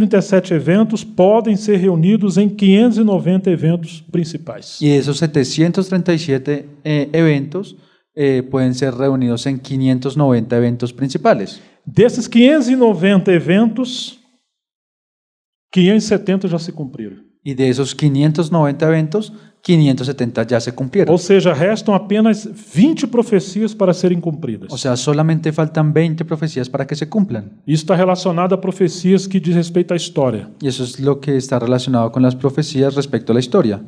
eh, eventos eh, pueden ser reunidos en 590 eventos principales. Y esos 737 eventos pueden ser reunidos en 590 eventos De esos 590 eventos, 570 ya se cumplieron. E desses 590 eventos, 570 já se cumpriram. Ou seja, restam apenas 20 profecias para serem cumpridas. Ou seja, solamente faltam 20 profecias para que se cumpram. Isso está relacionado a profecias que diz respeito à história. Isso é o que está relacionado com as profecias respeito à história.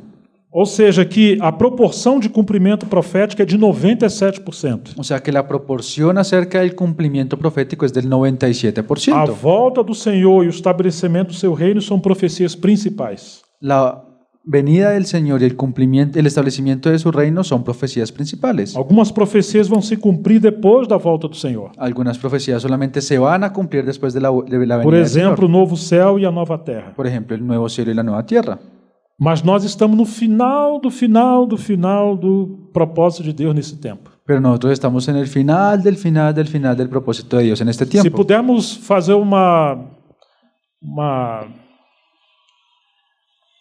Ou seja, que a proporção de cumprimento profético é de 97%. Ou seja, que a proporção acerca do cumprimento profético é de 97%. A volta do Senhor e o estabelecimento do seu reino são profecias principais. la venida del Señor y el establecimiento el establecimiento de su reino son profecías principales algunas profecías van se después da volta do Senhor. Algunas profecías solamente se van a cumplir después de la, de del venida Por ejemplo, el nuevo cielo y la nueva tierra. Por ejemplo, el nuevo cielo y la nueva tierra. Mas nós estamos no final do final do final do propósito de Deus nesse tempo. Pero nosotros estamos en el final del final del final del propósito de Dios en este tiempo. Si podemos fazer una, uma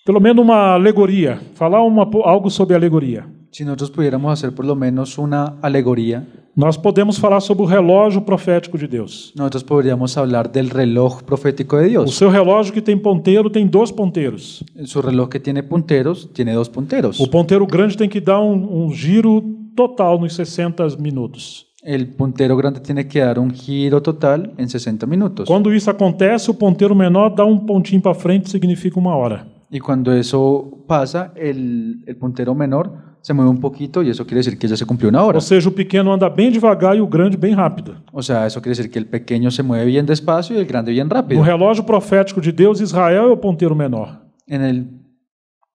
pelo menos uma alegoria, falar uma, algo sobre alegoria. Se nós pudéssemos fazer pelo menos uma alegoria. Nós podemos falar sobre o relógio profético de Deus. Nós poderíamos falar do relógio profético de Deus. O seu relógio que tem ponteiro tem dois ponteiros. O seu relógio que tem ponteiros tem dois ponteiros. O ponteiro grande tem que dar um, um giro total nos 60 minutos. O ponteiro grande tem que dar um giro total em 60 minutos. Quando isso acontece, o ponteiro menor dá um pontinho para frente, significa uma hora. Y cuando eso pasa, el, el puntero menor se mueve un poquito y eso quiere decir que ya se cumplió una hora. Ou seja, o pequeno anda bem devagar e o grande bem rápido. O sea, eso quiere decir que el pequeño se mueve bien despacio y el grande bien rápido. No relógio profético de Deus, Israel é o ponteiro menor. En el,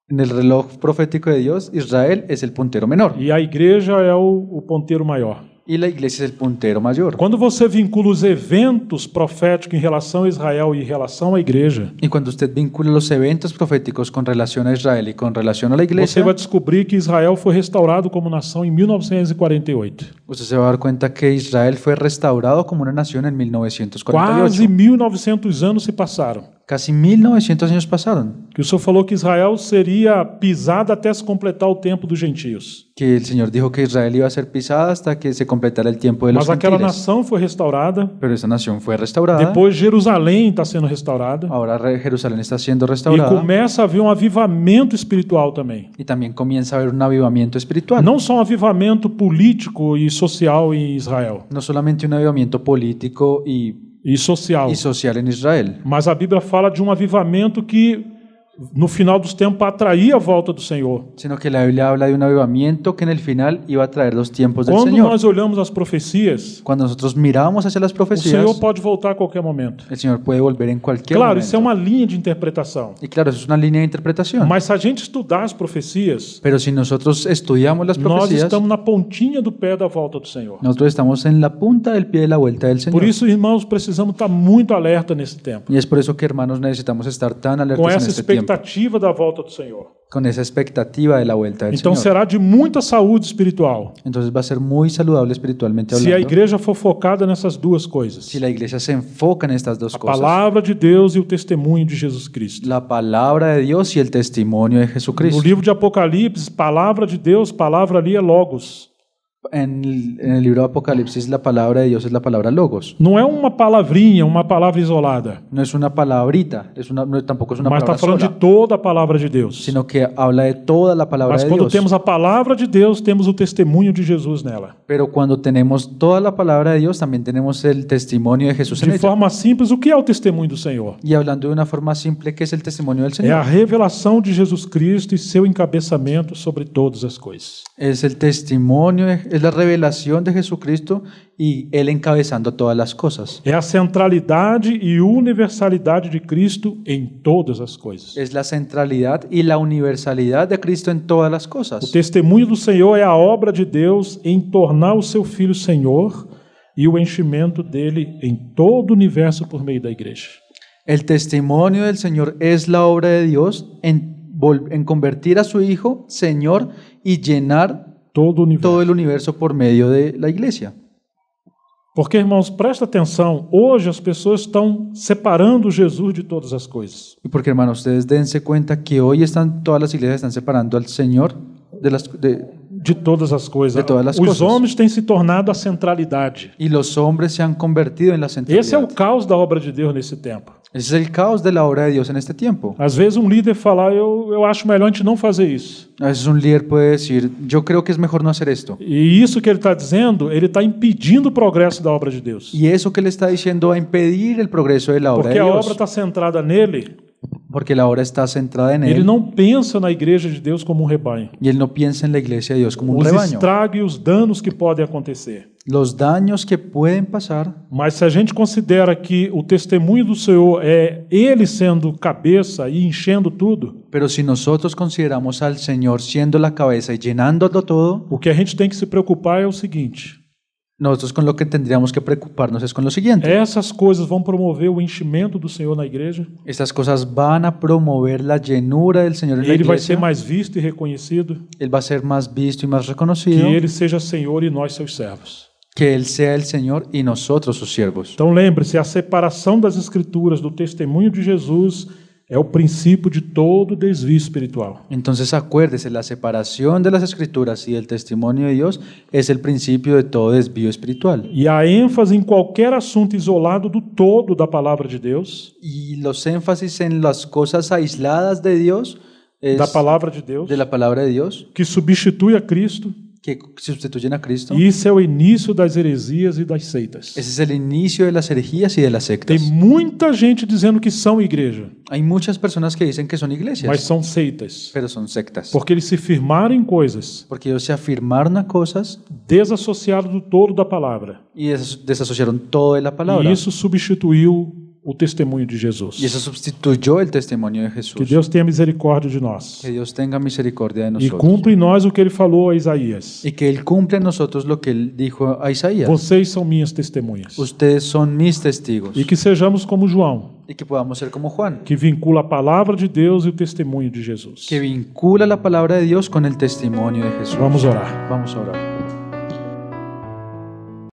en el reloj profético de Dios, Israel es el puntero menor. E a igreja é o ponteiro maior. E a igreja é o ponteiro maior. Quando você vincula os eventos proféticos em relação a Israel e em relação à igreja. E quando você vincula os eventos proféticos com relação a Israel e com relação à igreja. Você vai descobrir que Israel foi restaurado como nação em 1948. Você se vai dar conta que Israel foi restaurado como uma nação em 1948. Quase 1900 anos se passaram. Casi 1900 anos passaram. Que o Senhor falou que Israel seria pisada até se completar o tempo dos gentios. Que o Senhor disse que Israel ia ser pisada até que se completara o tempo dos gentios. Mas aquela nação foi restaurada. Pero essa nação foi restaurada. Depois Jerusalém está sendo restaurada. Agora Jerusalém está sendo restaurada. E começa a haver um avivamento espiritual também. E também começa a haver um avivamento espiritual. Não só um avivamento político e social em Israel. Não somente um avivamento político e e social. E social em Israel. Mas a Bíblia fala de um avivamento que no final dos tempos atrair a volta do Senhor. Sino que a Bíblia habla de um avivamento que no final iba a os tempos do Senhor. Quando nós olhamos as profecias, Cuando nosotros miramos hacia as profecias. o Senhor pode voltar a qualquer momento. O Senhor pode voltar em qualquer. Claro, momento. isso é uma linha de interpretação. E claro, isso é uma linha de interpretação. Mas se a gente estudar as profecias, Pero se si estudamos as profecias. nós estamos na pontinha do pé da volta do Senhor. Nós estamos en la punta del pie de la vuelta del Por isso, irmãos, precisamos estar muito alerta nesse tempo. E é por isso que irmãos, necessitamos estar tão alertas nesse tempo expectativa da volta do Senhor. expectativa Então será de muita saúde espiritual. Então vai ser muito saudável espiritualmente Se a igreja for focada nessas duas coisas, Se a igreja se enfoca en estas coisas. a palavra de Deus e o testemunho de Jesus Cristo. A palavra de Deus e o testemunho de Cristo. No livro de Apocalipse, palavra de Deus, palavra ali é logos. En el, en el, libro de Apocalipsis la palabra de Dios es la palabra logos. No es é una palavrinha, una palabra isolada. No es una palabrita, es una, no, tampoco es una Mas palabra está falando de toda a palavra de Deus. Sino que habla de toda la palabra Mas de quando temos a palavra de Deus, temos o testemunho de Jesus nela. Pero quando temos toda a palavra de Deus, também temos o testemunho de Jesus. De forma ella. simples, o que é o testemunho do Senhor? E falando de uma forma simples, que é o testemunho do Senhor? É a revelação de Jesus Cristo e seu encabeçamento sobre todas as coisas. É o testemunho de es la revelación de Jesucristo y Él encabezando todas las cosas. É a centralidade e universalidade de Cristo em todas as coisas. Es la centralidad y la universalidad de Cristo en todas las cosas. O testemunho do Senhor é a obra de Deus em tornar o seu filho Senhor e o enchimento dele em todo o universo por meio da igreja. El testimonio del Señor es la obra de Dios en, en convertir a su Hijo Señor y llenar todo el universo por medio de la iglesia. Porque, hermanos, presta atención, hoy las personas están separando a Jesús de todas las cosas. Y porque, hermanos, ustedes dense cuenta que hoy están todas las iglesias están separando al Señor de las de, de todas as coisas. Os coisas. homens têm se tornado a centralidade. E os homens se han convertido em la centralidade. Esse é o caos da obra de Deus nesse tempo. Esse é o caos da obra de Deus neste tempo. Às vezes um líder fala, eu eu acho melhor a gente não fazer isso. Às vezes um líder pode dizer, eu creio que é melhor não fazer isto. E isso que ele está dizendo, ele está impedindo o progresso da obra de Deus. E isso que ele está dizendo a é impedir o progresso da obra Porque de Deus. Porque a obra está centrada nele. Porque la obra está centrada en Ele não pensa na igreja de Deus como um rebanho. E ele não pensa na igreja de Deus como um os rebanho. Os estragos e os danos que podem acontecer. Os danos que podem passar. Mas se a gente considera que o testemunho do Senhor é ele sendo cabeça e enchendo tudo. Pero si nosotros consideramos al Senhor sendo a cabeça e llenando todo. O que a gente tem que se preocupar é o seguinte. Nós com o que tendríamos que preocupar-nos é com o seguinte. Essas coisas vão promover o enchimento do Senhor na igreja. Essas coisas vão promover a llenura do Senhor na igreja. Ele vai ser mais visto e reconhecido. Ele vai ser mais visto e mais reconhecido. Que ele seja Senhor e nós seus servos. Que ele seja o Senhor e nós os servos. Então lembre-se a separação das escrituras do testemunho de Jesus é o princípio de todo desvio espiritual. Então, acuérdese, a separação das Escrituras e o testemunho de Deus é o princípio de todo desvio espiritual. E a ênfase em qualquer assunto isolado do todo da palavra de Deus. E os ênfases em as coisas aisladas de Deus. da palavra de Deus. De la palavra de Deus. Que substitui a Cristo que se sustituyen a Cristo. Isso é o início das heresias e das seitas. Esse é o início das heresias e das seitas. Tem muita gente dizendo que são igreja. Há muitas pessoas que dizem que são igrejas. Mas são seitas. Pero são sectas. Porque eles se firmaram em coisas. Porque eles se afirmaram a coisas. Desassociaram do todo da palavra. E desassociaram toda a palavra. E isso substituiu o testemunho de Jesus. E isso substituiu o testemunho de Jesus. Que Deus tenha misericórdia de nós. Que Deus tenha misericórdia de nós. E cumpre em nós o que ele falou a Isaías. E que ele cumpre em nós o que ele disse a Isaías. Vocês são minhas testemunhas. Vocês são meus testigos. E que sejamos como João. E que podamos ser como João. Que vincula a palavra de Deus e o testemunho de Jesus. Que vincula a palavra de Deus com o testemunho de Jesus. Vamos orar. Vamos orar.